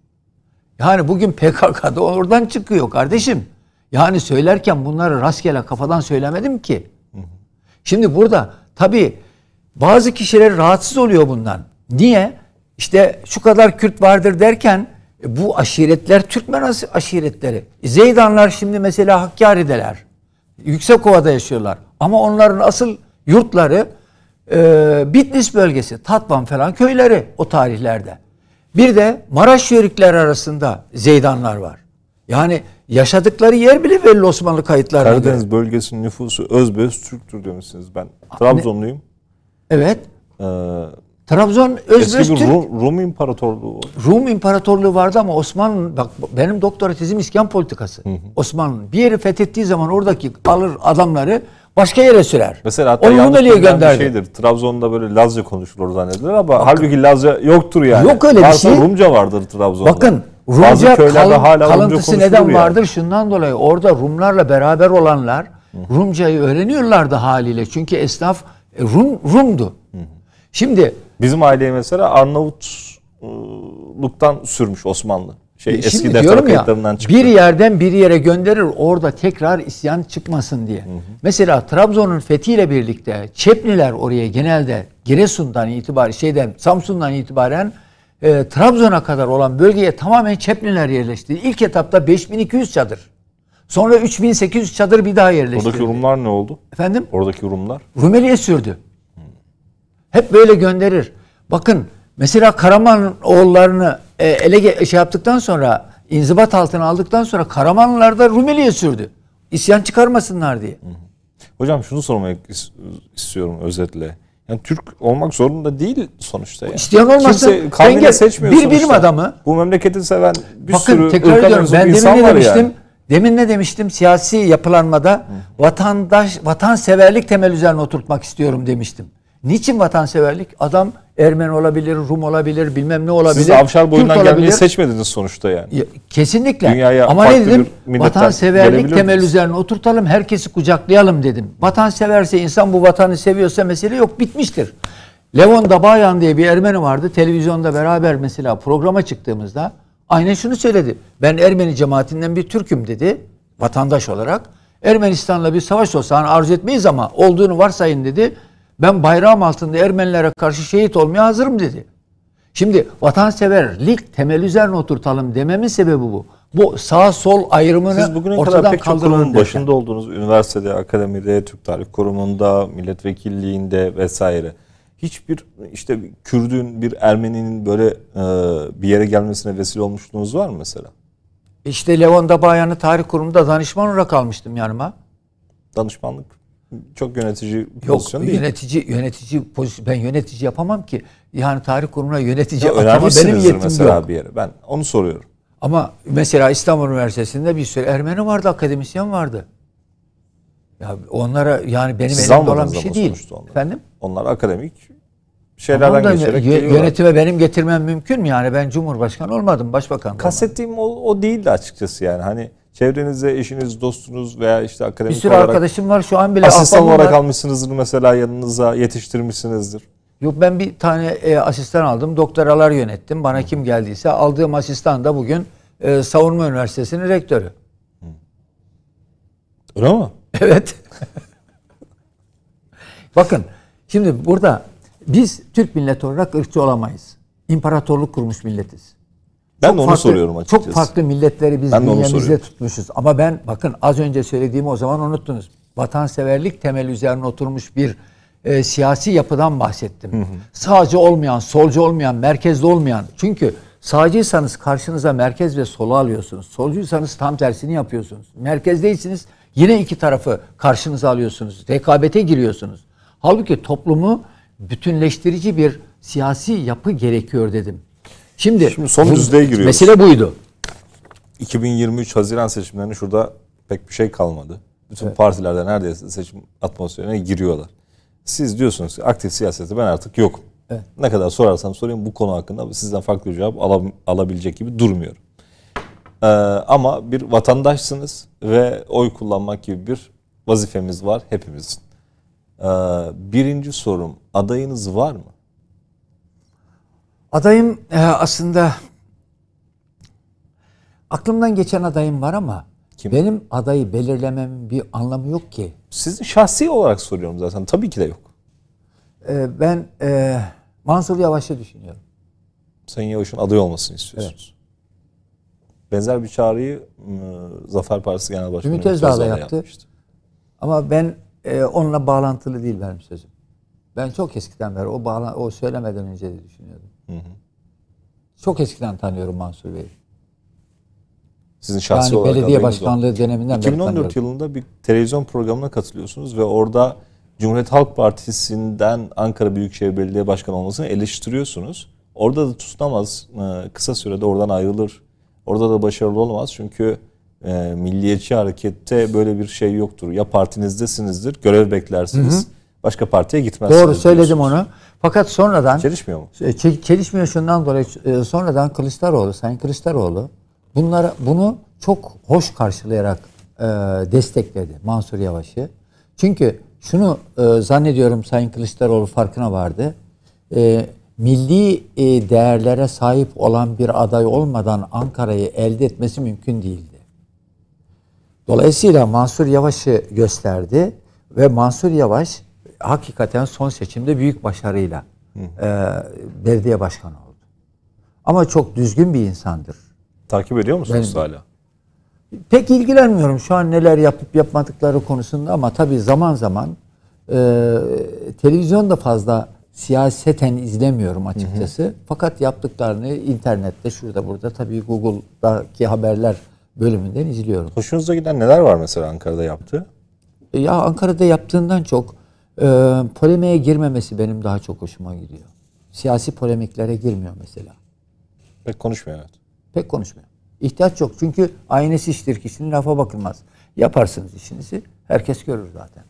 Yani bugün PKK'da oradan çıkıyor kardeşim. Yani söylerken bunları rastgele kafadan söylemedim ki. Şimdi burada tabii bazı kişiler rahatsız oluyor bundan. Niye? İşte şu kadar Kürt vardır derken e bu aşiretler Türkmen aşiretleri. E, zeydanlar şimdi mesela Hakkari'deler. Yüksekova'da yaşıyorlar. Ama onların asıl yurtları e, Bitlis bölgesi, Tatvan falan köyleri o tarihlerde. Bir de Maraş yörükler arasında Zeydanlar var. Yani yaşadıkları yer bile belli Osmanlı kayıtlarında.
Karadeniz göre. bölgesinin nüfusu özbeöz Türktür demişsiniz ben. Trabzonluyum.
Evet. Ee, Trabzon özböz Eski bir Rum, Rum İmparatorluğu. Rum İmparatorluğu vardı ama Osmanlı bak benim doktora tezim iskan politikası. Osmanlı bir yeri fethettiği zaman oradaki alır adamları başka yere sürer.
Mesela hatta Onu yanlış gönderdi. şeydir. Trabzon'da böyle Lazca konuşulur zannedilir ama Bakın, halbuki Lazca yoktur yani. Yok öyle bir şey. Rumca vardır Trabzon'da. Bakın Rumca Bazı kal, hala kalıntısı Rumca neden yani. vardır?
Şundan dolayı orada Rumlarla beraber olanlar Rumcayı öğreniyorlardı haliyle. Çünkü esnaf e, Rum Rumdu. hı. Şimdi bizim aileye mesela Arnavutluktan sürmüş
Osmanlı. Şey, e, eski defter kayıtlarından çıktı. Bir
yerden bir yere gönderir orada tekrar isyan çıkmasın diye. Hı hı. Mesela Trabzon'un fethiyle birlikte Çepniler oraya genelde Giresun'dan itibaren şeyden Samsun'dan itibaren e, Trabzon'a kadar olan bölgeye tamamen Çepniler yerleşti. İlk etapta 5200 çadır. Sonra 3800 çadır bir daha yerleştirildi. Oradaki Rumlar ne oldu? Efendim? Oradaki Rumlar? Rumeli'ye sürdü. Hep böyle gönderir. Bakın mesela Karaman oğullarını e, ele şey yaptıktan sonra inzibat altına aldıktan sonra Karamanlılar da Rumeli'ye sürdü. İsyan çıkarmasınlar diye. Hı hı. Hocam şunu
sormak istiyorum özetle. Yani Türk olmak
zorunda değil sonuçta. Yani. İsteyen olmasın. Kimse kavmini seçmiyor bir sonuçta. bilim adamı. Bu memleketi seven bir bakın, sürü tekrar ediyorum, ben insan demin ne demiştim? Yani. Demin ne demiştim? Siyasi yapılanmada Hı. vatandaş vatanseverlik temel üzerine oturtmak istiyorum demiştim. Niçin vatanseverlik? Adam Ermeni olabilir, Rum olabilir, bilmem ne olabilir. Siz avşar boyundan gelmeyi seçmediniz
sonuçta yani. Ya, kesinlikle. Dünyaya Ama ne dedim? Vatanseverlik temel üzerine
oturtalım, herkesi kucaklayalım dedim. Vatanseverse insan bu vatanı seviyorsa mesele yok, bitmiştir. Levon Dabayan diye bir Ermeni vardı. Televizyonda beraber mesela programa çıktığımızda aynen şunu söyledi. Ben Ermeni cemaatinden bir Türk'üm dedi vatandaş olarak. Ermenistan'la bir savaş olsa hani arzu etmeyiz ama olduğunu varsayın dedi. Ben bayram altında Ermenilere karşı şehit olmaya hazırım dedi. Şimdi vatanseverlik temel üzerine oturtalım dememin sebebi bu. Bu sağ sol ayrımını Siz bugüne ortadan kadar pek çok kurumun başında derken.
olduğunuz üniversitede, akademide, Türk Tarih Kurumu'nda, milletvekilliğinde vesaire. Hiçbir işte bir Kürdün, bir Ermeninin böyle e, bir yere gelmesine vesile
olmuşluğunuz var mı mesela? İşte Levan bayanı tarih kurumunda danışman olarak almıştım yanıma. Danışmanlık çok yönetici pozisyon Yok, değil. yönetici yönetici pozisyon ben yönetici yapamam ki. Yani tarih kurumuna yönetici ya atama benim yetim mesela yok.
bir yere. Ben onu soruyorum.
Ama mesela İstanbul Üniversitesi'nde bir sürü Ermeni vardı, akademisyen vardı. Ya onlara yani benim Siz elimde olan bir şey değil. Onlar. Efendim?
Onlar akademik
şeylerden geçerek y- Yönetime benim getirmem mümkün mü yani? Ben Cumhurbaşkanı olmadım, Başbakan.
Kastettiğim o, o değildi açıkçası yani. Hani Çevrenizde eşiniz, dostunuz veya işte akademik Bir sürü olarak arkadaşım var şu an bile. asistan olarak var. almışsınızdır mesela yanınıza yetiştirmişsinizdir.
Yok ben bir tane e, asistan aldım. Doktoralar yönettim. Bana kim geldiyse aldığım asistan da bugün e, Savunma Üniversitesi'nin rektörü. Öyle mi? Evet. Bakın şimdi burada biz Türk milleti olarak ırkçı olamayız. İmparatorluk kurmuş milletiz. Ben çok de onu farklı, soruyorum açıkçası. Çok farklı milletleri biz bünyemizde tutmuşuz. Ama ben bakın az önce söylediğimi o zaman unuttunuz. Vatanseverlik temel üzerine oturmuş bir e, siyasi yapıdan bahsettim. Hı hı. Sağcı olmayan, solcu olmayan, merkezde olmayan. Çünkü sağcıysanız karşınıza merkez ve solu alıyorsunuz. Solcuysanız tam tersini yapıyorsunuz. Merkezdeysiniz yine iki tarafı karşınıza alıyorsunuz. Rekabete giriyorsunuz. Halbuki toplumu bütünleştirici bir siyasi yapı gerekiyor dedim. Şimdi, Şimdi son düzlüğe giriyoruz. Mesele
buydu. 2023 Haziran seçimlerinde şurada pek bir şey kalmadı. Bütün evet. partilerde neredeyse seçim atmosferine giriyorlar. Siz diyorsunuz ki aktif siyasette ben artık yok. Evet. Ne kadar sorarsam sorayım bu konu hakkında sizden farklı bir cevap alab- alabilecek gibi durmuyorum. Ee, ama bir vatandaşsınız ve oy kullanmak gibi bir vazifemiz var hepimizin. Ee, birinci sorum adayınız
var mı? Adayım e, aslında aklımdan geçen adayım var ama Kim? benim adayı belirlememin bir anlamı yok ki.
Sizin şahsi olarak soruyorum zaten. Tabii ki de yok.
E, ben e, Mansur Yavaş'ı düşünüyorum.
Sayın Yavaş'ın aday olmasını istiyorsunuz. Evet. Benzer bir çağrıyı ıı, Zafer Partisi Genel Başkanı Ümit Özdağ da yaptı.
Yapmıştı. Ama ben e, onunla bağlantılı değil benim sözüm. Ben çok eskiden beri o bağla o söylemeden önce de düşünüyordum. Hı hı. Çok eskiden tanıyorum Mansur Bey'i.
Sizin şahsi yani olarak belediye başkanlığı oldu. döneminden 2014 yılında bir televizyon programına katılıyorsunuz ve orada Cumhuriyet Halk Partisi'nden Ankara Büyükşehir Belediye Başkanı olmasını eleştiriyorsunuz. Orada da tutunamaz, e, kısa sürede oradan ayrılır. Orada da başarılı olamaz çünkü e, milliyetçi harekette böyle bir şey yoktur. Ya partinizdesinizdir, görev beklersiniz. Hı hı başka partiye gitmez. Doğru söyledim
onu. Fakat sonradan çelişmiyor mu? Şey, çelişmiyor şundan dolayı e, sonradan Kılıçdaroğlu, Sayın Kılıçdaroğlu bunları bunu çok hoş karşılayarak e, destekledi Mansur Yavaş'ı. Çünkü şunu e, zannediyorum Sayın Kılıçdaroğlu farkına vardı. E, milli e, değerlere sahip olan bir aday olmadan Ankara'yı elde etmesi mümkün değildi. Dolayısıyla Mansur Yavaş'ı gösterdi ve Mansur Yavaş hakikaten son seçimde büyük başarıyla e, belediye başkanı oldu. Ama çok düzgün bir insandır. Takip ediyor musunuz ben, hala? Pek ilgilenmiyorum şu an neler yapıp yapmadıkları konusunda ama tabii zaman zaman e, televizyonda fazla siyaseten izlemiyorum açıkçası. Hı hı. Fakat yaptıklarını internette şurada burada tabii Google'daki haberler bölümünden izliyorum. Hoşunuza giden
neler var mesela Ankara'da
yaptığı? E, ya Ankara'da yaptığından çok e, polemiğe girmemesi benim daha çok hoşuma gidiyor. Siyasi polemiklere girmiyor mesela. Pek konuşmuyor evet. Pek konuşmuyor. İhtiyaç yok çünkü aynesi iştir kişinin lafa bakılmaz. Yaparsınız işinizi herkes görür zaten.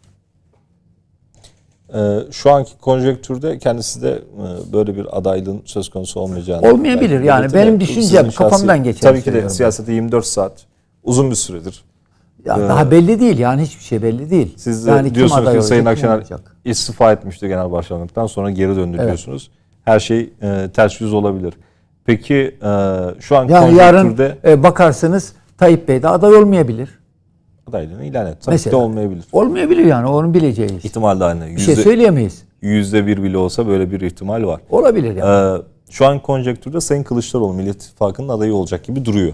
Ee, şu anki konjektürde kendisi
de e, böyle bir adaylığın söz konusu olmayacağını... Olmayabilir yani benim düşüncem kafamdan geçer. Tabii ki de siyasete 24 saat uzun bir süredir ya ee, daha
belli değil yani hiçbir şey belli değil. Siz de yani diyorsunuz ki Sayın Akşener
istifa etmişti genel başkanlıktan sonra geri döndü evet. diyorsunuz. Her şey e, ters yüz olabilir. Peki e, şu an yani yarın
e, bakarsınız Tayyip Bey de aday olmayabilir. Adaylığını ilan et. Tabii de
olmayabilir. Olmayabilir yani onu bileceğiz. İhtimal de aynı. Bir şey yüzde, şey söyleyemeyiz. Yüzde bir bile olsa böyle bir ihtimal var. Olabilir yani. Ee, şu an konjektürde Sayın Kılıçdaroğlu Millet İttifakı'nın adayı olacak
gibi duruyor.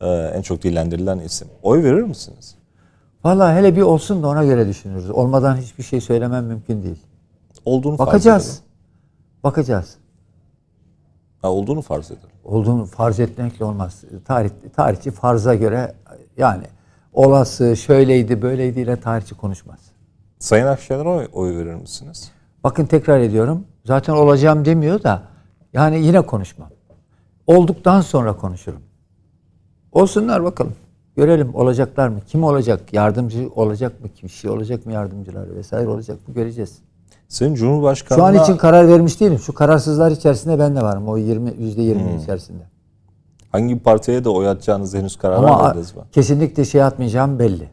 E, en çok dillendirilen isim. Oy verir misiniz? Vallahi hele bir olsun da ona göre düşünürüz. Olmadan hiçbir şey söylemem mümkün değil. Olduğunu Bakacağız. farz edelim. Bakacağız.
Ha, olduğunu farz edelim.
Olduğunu farz etmekle olmaz. Tarih, tarihçi farza göre yani olası, şöyleydi, böyleydi ile tarihçi konuşmaz. Sayın Akşener'e oy, oy verir misiniz? Bakın tekrar ediyorum. Zaten olacağım demiyor da yani yine konuşmam. Olduktan sonra konuşurum. Olsunlar bakalım. Görelim olacaklar mı? Kim olacak? Yardımcı olacak mı? Kim şey olacak mı yardımcılar vesaire olacak mı? Göreceğiz. Sayın cumhurbaşkanı. Şu an için karar vermiş değilim. Şu kararsızlar içerisinde ben de varım. O 20, %20 hmm. içerisinde. Hangi
partiye de oy atacağınız henüz karar Ama verdiniz mi?
kesinlikle şey atmayacağım belli.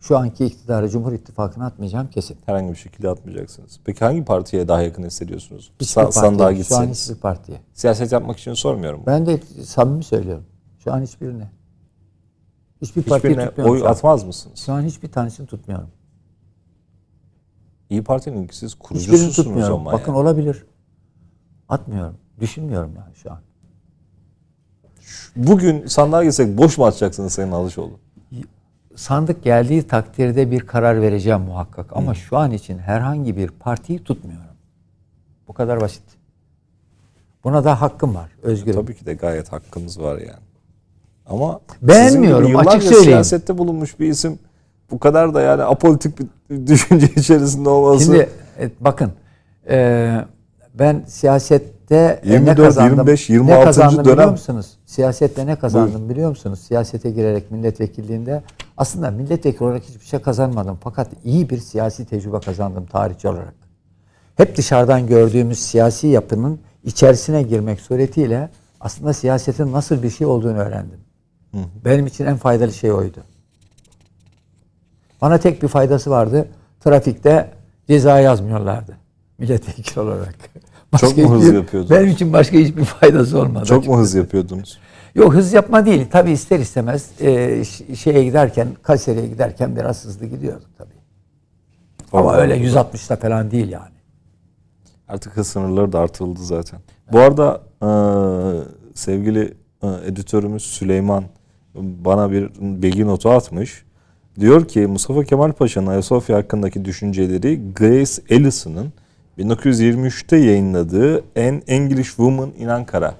Şu anki iktidarı Cumhur İttifakı'na atmayacağım kesin. Herhangi bir şekilde
atmayacaksınız. Peki hangi partiye daha yakın hissediyorsunuz? Hiçbir Sa- partiye, sandığa gitseniz. Şu an hiçbir partiye. Siyaset yapmak için sormuyorum. Ben de samimi söylüyorum.
Şu an hiçbirini. Hiçbir partiyi tutmuyorum. oy atmaz mısınız? Şu an hiçbir tanesini tutmuyorum. İyi Parti'nin siz Hiçbirini kurucususunuz tutmuyorum. ama. Bakın yani. olabilir. Atmıyorum. Düşünmüyorum yani şu an.
Bugün sandığa gitsek boş mu atacaksınız Sayın Alışoğlu?
Sandık geldiği takdirde bir karar vereceğim muhakkak. Ama şu an için herhangi bir partiyi tutmuyorum. Bu kadar basit. Buna da hakkım
var. E, özgürüm. Tabii ki de gayet hakkımız var
yani. Ama beğenmiyorum açık söyleyeyim. siyasette
bulunmuş bir isim bu kadar
da yani apolitik bir düşünce içerisinde olması. Şimdi e, bakın e, ben siyasette 24, e, ne kazandım? 25, 26. Ne kazandım dönem. biliyor musunuz? Siyasette ne kazandım Buyurun. biliyor musunuz? Siyasete girerek milletvekilliğinde aslında milletvekili olarak hiçbir şey kazanmadım. Fakat iyi bir siyasi tecrübe kazandım tarihçi olarak. Hep dışarıdan gördüğümüz siyasi yapının içerisine girmek suretiyle aslında siyasetin nasıl bir şey olduğunu öğrendim. Hı Benim için en faydalı şey oydu. Bana tek bir faydası vardı. Trafikte ceza yazmıyorlardı. Milletvekili olarak. Başka Çok mu hız yapıyordunuz? Benim için başka hiçbir faydası olmadı. Çok mu hız yapıyordunuz? Yok hız yapma değil. Tabii ister istemez e, şeye giderken, Kayseri'ye giderken biraz hızlı gidiyorduk tabii. Ama öyle 160'ta falan değil yani.
Artık hız sınırları da artırıldı zaten. Evet. Bu arada e, sevgili e, editörümüz Süleyman bana bir bilgi notu atmış. Diyor ki Mustafa Kemal Paşa'nın Ayasofya hakkındaki düşünceleri Grace Ellison'ın 1923'te yayınladığı An English Woman in Ankara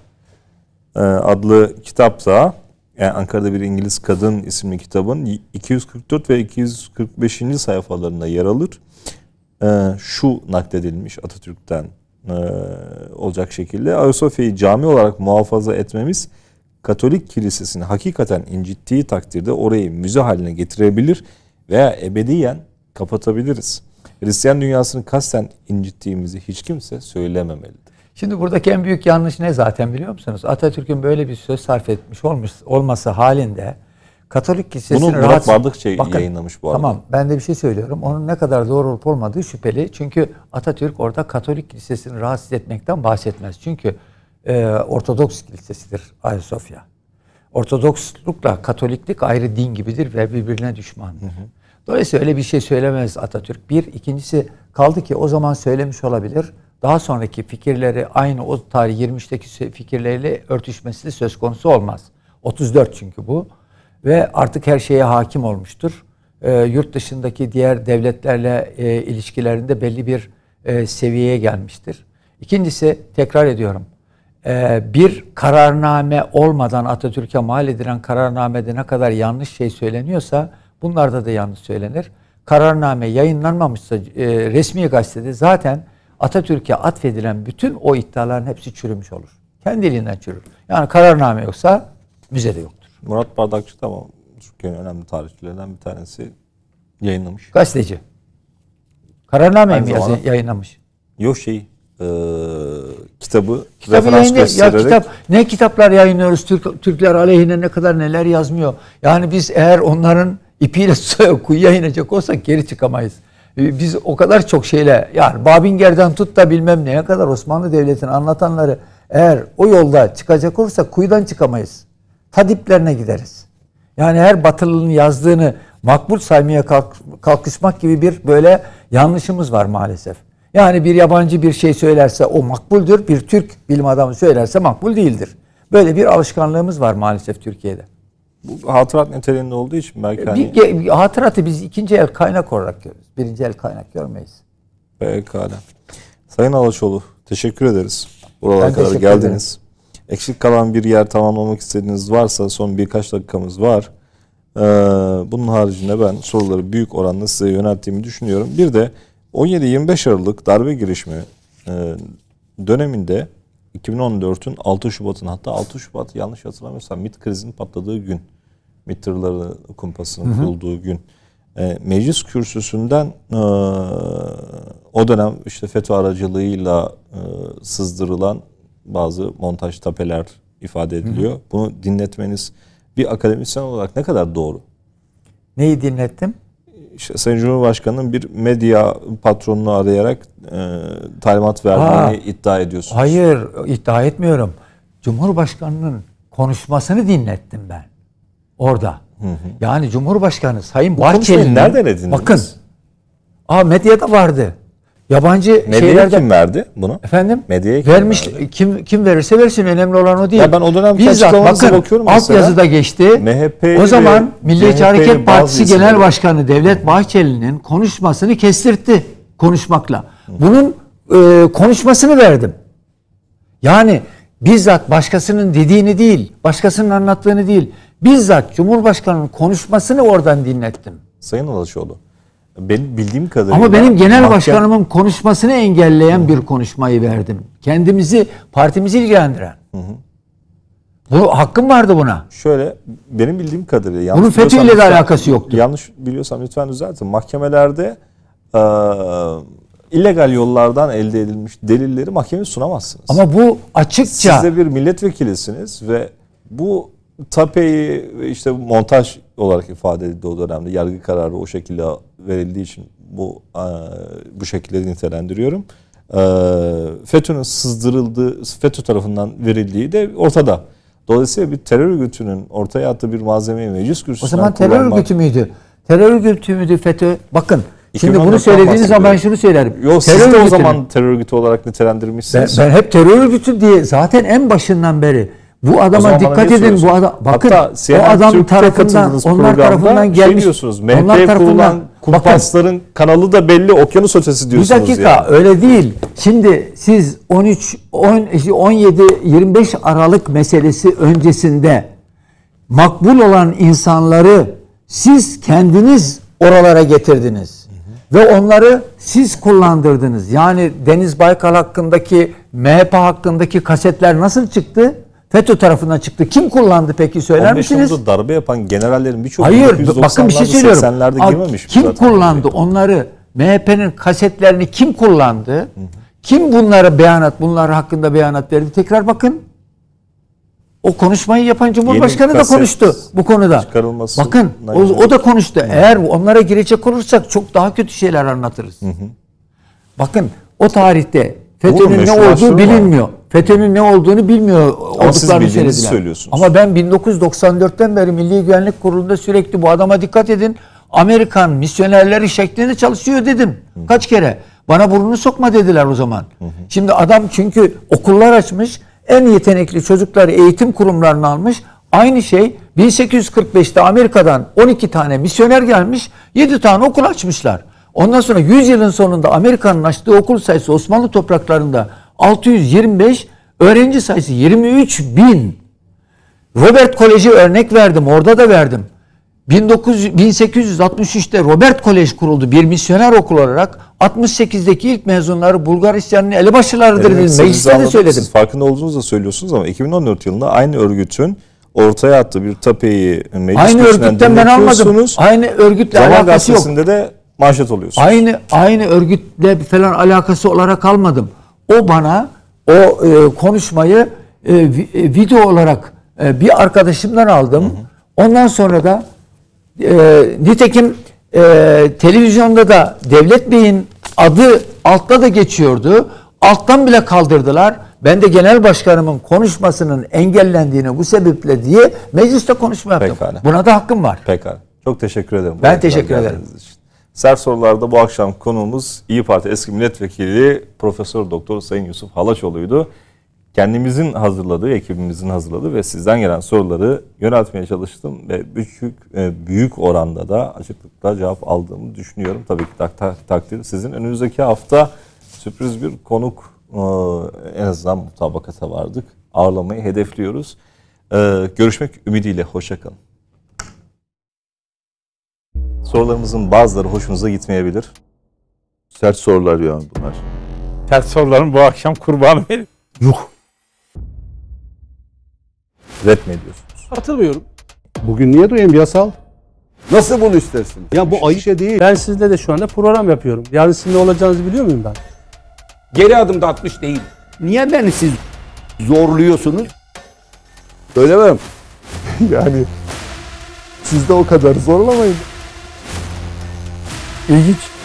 e, adlı kitapta yani Ankara'da bir İngiliz kadın isimli kitabın 244 ve 245. sayfalarında yer alır. E, şu nakledilmiş Atatürk'ten e, olacak şekilde Ayasofya'yı cami olarak muhafaza etmemiz Katolik kilisesini hakikaten incittiği takdirde orayı müze haline getirebilir veya ebediyen kapatabiliriz. Hristiyan dünyasını kasten incittiğimizi hiç kimse söylememelidir.
Şimdi buradaki en büyük yanlış ne zaten biliyor musunuz? Atatürk'ün böyle bir söz sarf etmiş olmuş olması halinde Katolik kilisesinin Bunu Murat Bardakçı yayınlamış bu arada. Tamam ben de bir şey söylüyorum. Onun ne kadar doğru olup olmadığı şüpheli. Çünkü Atatürk orada Katolik kilisesini rahatsız etmekten bahsetmez. Çünkü e, Ortodoks kilisesidir Ayasofya. Ortodokslukla Katoliklik ayrı din gibidir ve birbirine düşmandır. Hı hı. Dolayısıyla öyle bir şey söylemez Atatürk. Bir, ikincisi kaldı ki o zaman söylemiş olabilir. Daha sonraki fikirleri aynı o tarih 23'teki fikirleriyle örtüşmesi de söz konusu olmaz. 34 çünkü bu. Ve artık her şeye hakim olmuştur. E, yurt dışındaki diğer devletlerle e, ilişkilerinde belli bir e, seviyeye gelmiştir. İkincisi tekrar ediyorum ee, bir kararname olmadan Atatürk'e mal edilen kararnamede ne kadar yanlış şey söyleniyorsa bunlarda da yanlış söylenir. Kararname yayınlanmamışsa e, resmi gazetede zaten Atatürk'e atfedilen bütün o iddiaların hepsi çürümüş olur. Kendiliğinden çürür. Yani kararname yoksa
müzede yoktur. Murat Bardakçı da ama Türkiye'nin önemli tarihçilerinden bir tanesi yayınlamış. Gazeteci.
Kararname mi yayınlamış?
Yok şey e, kitabı, kitabı referans yayınlıyor. göstererek. Ya kitap,
ne kitaplar yayınlıyoruz Türk, Türkler aleyhine ne kadar neler yazmıyor. Yani biz eğer onların ipiyle kuyuya inecek olsak geri çıkamayız. E, biz o kadar çok şeyle yani Babinger'den tut da bilmem neye kadar Osmanlı Devleti'ni anlatanları eğer o yolda çıkacak olursak kuyudan çıkamayız. Tadiplerine gideriz. Yani her Batılı'nın yazdığını makbul saymaya kalk, kalkışmak gibi bir böyle yanlışımız var maalesef. Yani bir yabancı bir şey söylerse o makbuldür. Bir Türk bilim adamı söylerse makbul değildir. Böyle bir alışkanlığımız var maalesef Türkiye'de. Bu hatırat niteliğinde olduğu için belki e, hani... Bir, bir hatıratı biz ikinci el kaynak olarak görürüz. Birinci el kaynak görmeyiz.
Pekala. Sayın Alaşoğlu teşekkür ederiz. Buralara kadar geldiniz. Ederim. Eksik kalan bir yer tamamlamak istediğiniz varsa son birkaç dakikamız var. Ee, bunun haricinde ben soruları büyük oranda size yönelttiğimi düşünüyorum. Bir de 17-25 Aralık darbe girişimi e, döneminde 2014'ün 6 Şubat'ın hatta 6 Şubat yanlış hatırlamıyorsam MIT krizinin patladığı gün, MIT tırları kumpasının kurulduğu gün e, meclis kürsüsünden e, o dönem işte FETÖ aracılığıyla sızdırılan bazı montaj tapeler ifade ediliyor. Bunu dinletmeniz bir akademisyen olarak ne kadar doğru? Neyi dinlettim? işte Sayın Cumhurbaşkanı'nın bir medya patronunu arayarak e, talimat verdiğini Aa,
iddia ediyorsunuz. Hayır iddia etmiyorum. Cumhurbaşkanı'nın konuşmasını dinlettim ben orada. Hı hı. Yani Cumhurbaşkanı Sayın Barçeli'nin... nereden edindiniz? Bakın. Aa medyada vardı. Yabancı Medyaya şeylerden... kim
verdi bunu?
Efendim? Medyaya kim Vermiş, verdi? Kim, kim verirse versin önemli olan o değil. Ya ben o dönemki Bizzat, bakın, bakıyorum alt mesela. yazıda geçti. MHP o zaman Milliyetçi Hareket Partisi isimleri. Genel Başkanı Devlet Bahçeli'nin konuşmasını kestirtti konuşmakla. Bunun e, konuşmasını verdim. Yani bizzat başkasının dediğini değil, başkasının anlattığını değil, bizzat Cumhurbaşkanı'nın konuşmasını oradan dinlettim. Sayın Alaçoğlu, ben bildiğim kadarıyla... Ama benim genel mahkem... başkanımın konuşmasını engelleyen Hı. bir konuşmayı verdim. Kendimizi, partimizi ilgilendiren. Hı hı. Bu hakkım vardı buna. Şöyle benim bildiğim kadarıyla yanlış Bunun FETÖ ile de alakası yoktu. Yanlış biliyorsam lütfen düzeltin.
Mahkemelerde e, illegal yollardan elde edilmiş delilleri mahkemeye sunamazsınız.
Ama bu açıkça Siz de
bir milletvekilisiniz ve bu Tape'yi işte montaj olarak ifade edildi o dönemde. Yargı kararı o şekilde verildiği için bu e, bu şekilde nitelendiriyorum. E, FETÖ'nün sızdırıldığı, FETÖ tarafından verildiği de ortada. Dolayısıyla bir terör örgütünün ortaya attığı bir malzemeyi meclis kürsüsünden O zaman terör kullanmak... örgütü
müydü? Terör örgütü müydü FETÖ? Bakın Şimdi bunu söylediğiniz zaman ben şunu söylerim. Yok terör siz de o zaman
terör örgütü olarak
nitelendirmişsiniz. Ben, ben hep terör örgütü diye zaten en başından beri bu adama dikkat edin. Bu adam bakın o adam Türk'te tarafından onlar şey tarafından gelmiş. Şey onlar tarafından
kumpasların bakın, kanalı da belli okyanus ötesi diyorsunuz. Bir dakika yani.
öyle değil. Şimdi siz 13 10 17 25 Aralık meselesi öncesinde makbul olan insanları siz kendiniz oralara getirdiniz. Ve onları siz kullandırdınız. Yani Deniz Baykal hakkındaki, MHP hakkındaki kasetler nasıl çıktı? FETÖ tarafından çıktı. Kim kullandı peki söyler 15 misiniz? 15
darbe yapan generallerin birçoğu Hayır bakın bir şey söylüyorum. 80'lerde girmemiş.
Kim kullandı böyle. onları? MHP'nin kasetlerini kim kullandı? Hı hı. Kim bunlara beyanat, bunlar hakkında beyanat verdi? Tekrar bakın. O konuşmayı yapan Cumhurbaşkanı da konuştu
bu konuda. Bakın o, o da
konuştu. Hı. Eğer onlara girecek olursak çok daha kötü şeyler anlatırız. Hı hı. Bakın o tarihte FETÖ'nün ne olduğu bilinmiyor. Var. FETÖ'nün ne olduğunu bilmiyor Ama olduklarını söylüyorsunuz. Ama ben 1994'ten beri Milli Güvenlik Kurulu'nda sürekli bu adama dikkat edin. Amerikan misyonerleri şeklinde çalışıyor dedim. Hı. Kaç kere? Bana burnunu sokma dediler o zaman. Hı hı. Şimdi adam çünkü okullar açmış, en yetenekli çocukları eğitim kurumlarına almış. Aynı şey 1845'te Amerika'dan 12 tane misyoner gelmiş, 7 tane okul açmışlar. Ondan sonra 100 yılın sonunda Amerika'nın açtığı okul sayısı Osmanlı topraklarında 625, öğrenci sayısı 23 bin. Robert Koleji örnek verdim, orada da verdim. 1900, 1863'te Robert Kolej kuruldu bir misyoner okul olarak. 68'deki ilk mezunları Bulgaristan'ın elebaşılarıdır. Evet, biz mecliste de söyledim.
farkında olduğunuzu da söylüyorsunuz ama 2014 yılında aynı örgütün ortaya attığı bir tapeyi meclis Aynı örgütten ben almadım. Aynı
örgütle Zaman alakası yok. de
manşet oluyorsunuz.
Aynı, aynı örgütle falan alakası olarak almadım. O bana o e, konuşmayı e, e, video olarak e, bir arkadaşımdan aldım. Hı hı. Ondan sonra da e, nitekim e, televizyonda da Devlet Bey'in adı altta da geçiyordu. Alttan bile kaldırdılar. Ben de genel başkanımın konuşmasının engellendiğini bu sebeple diye mecliste konuşma yaptım. Pekala. Buna da hakkım var. Pekala. Çok teşekkür ederim. Ben teşekkür ederim. Için.
Sert sorularda bu akşam konuğumuz İyi Parti eski milletvekili Profesör Doktor Sayın Yusuf Halaçoğlu'ydu. Kendimizin hazırladığı, ekibimizin hazırladığı ve sizden gelen soruları yöneltmeye çalıştım ve büyük e, büyük oranda da açıklıkla cevap aldığımı düşünüyorum. Tabii ki tak, tak, takdir sizin. Önümüzdeki hafta sürpriz bir konuk e, en azından mutabakata vardık. Ağırlamayı hedefliyoruz. E, görüşmek ümidiyle. Hoşçakalın. Sorularımızın bazıları hoşunuza gitmeyebilir. Sert sorular yani bunlar. Sert soruların bu akşam kurbanı benim. Yuh. Ret mi ediyorsunuz? Katılmıyorum. Bugün niye duyayım yasal? Nasıl bunu istersin? Ya bu Ayşe değil. Ben
sizinle de şu anda program yapıyorum. Yarın sizin ne olacağınızı biliyor muyum ben? Geri adım da atmış değil. Niye beni siz zorluyorsunuz? Öyle mi? yani siz de o kadar zorlamayın.
видеть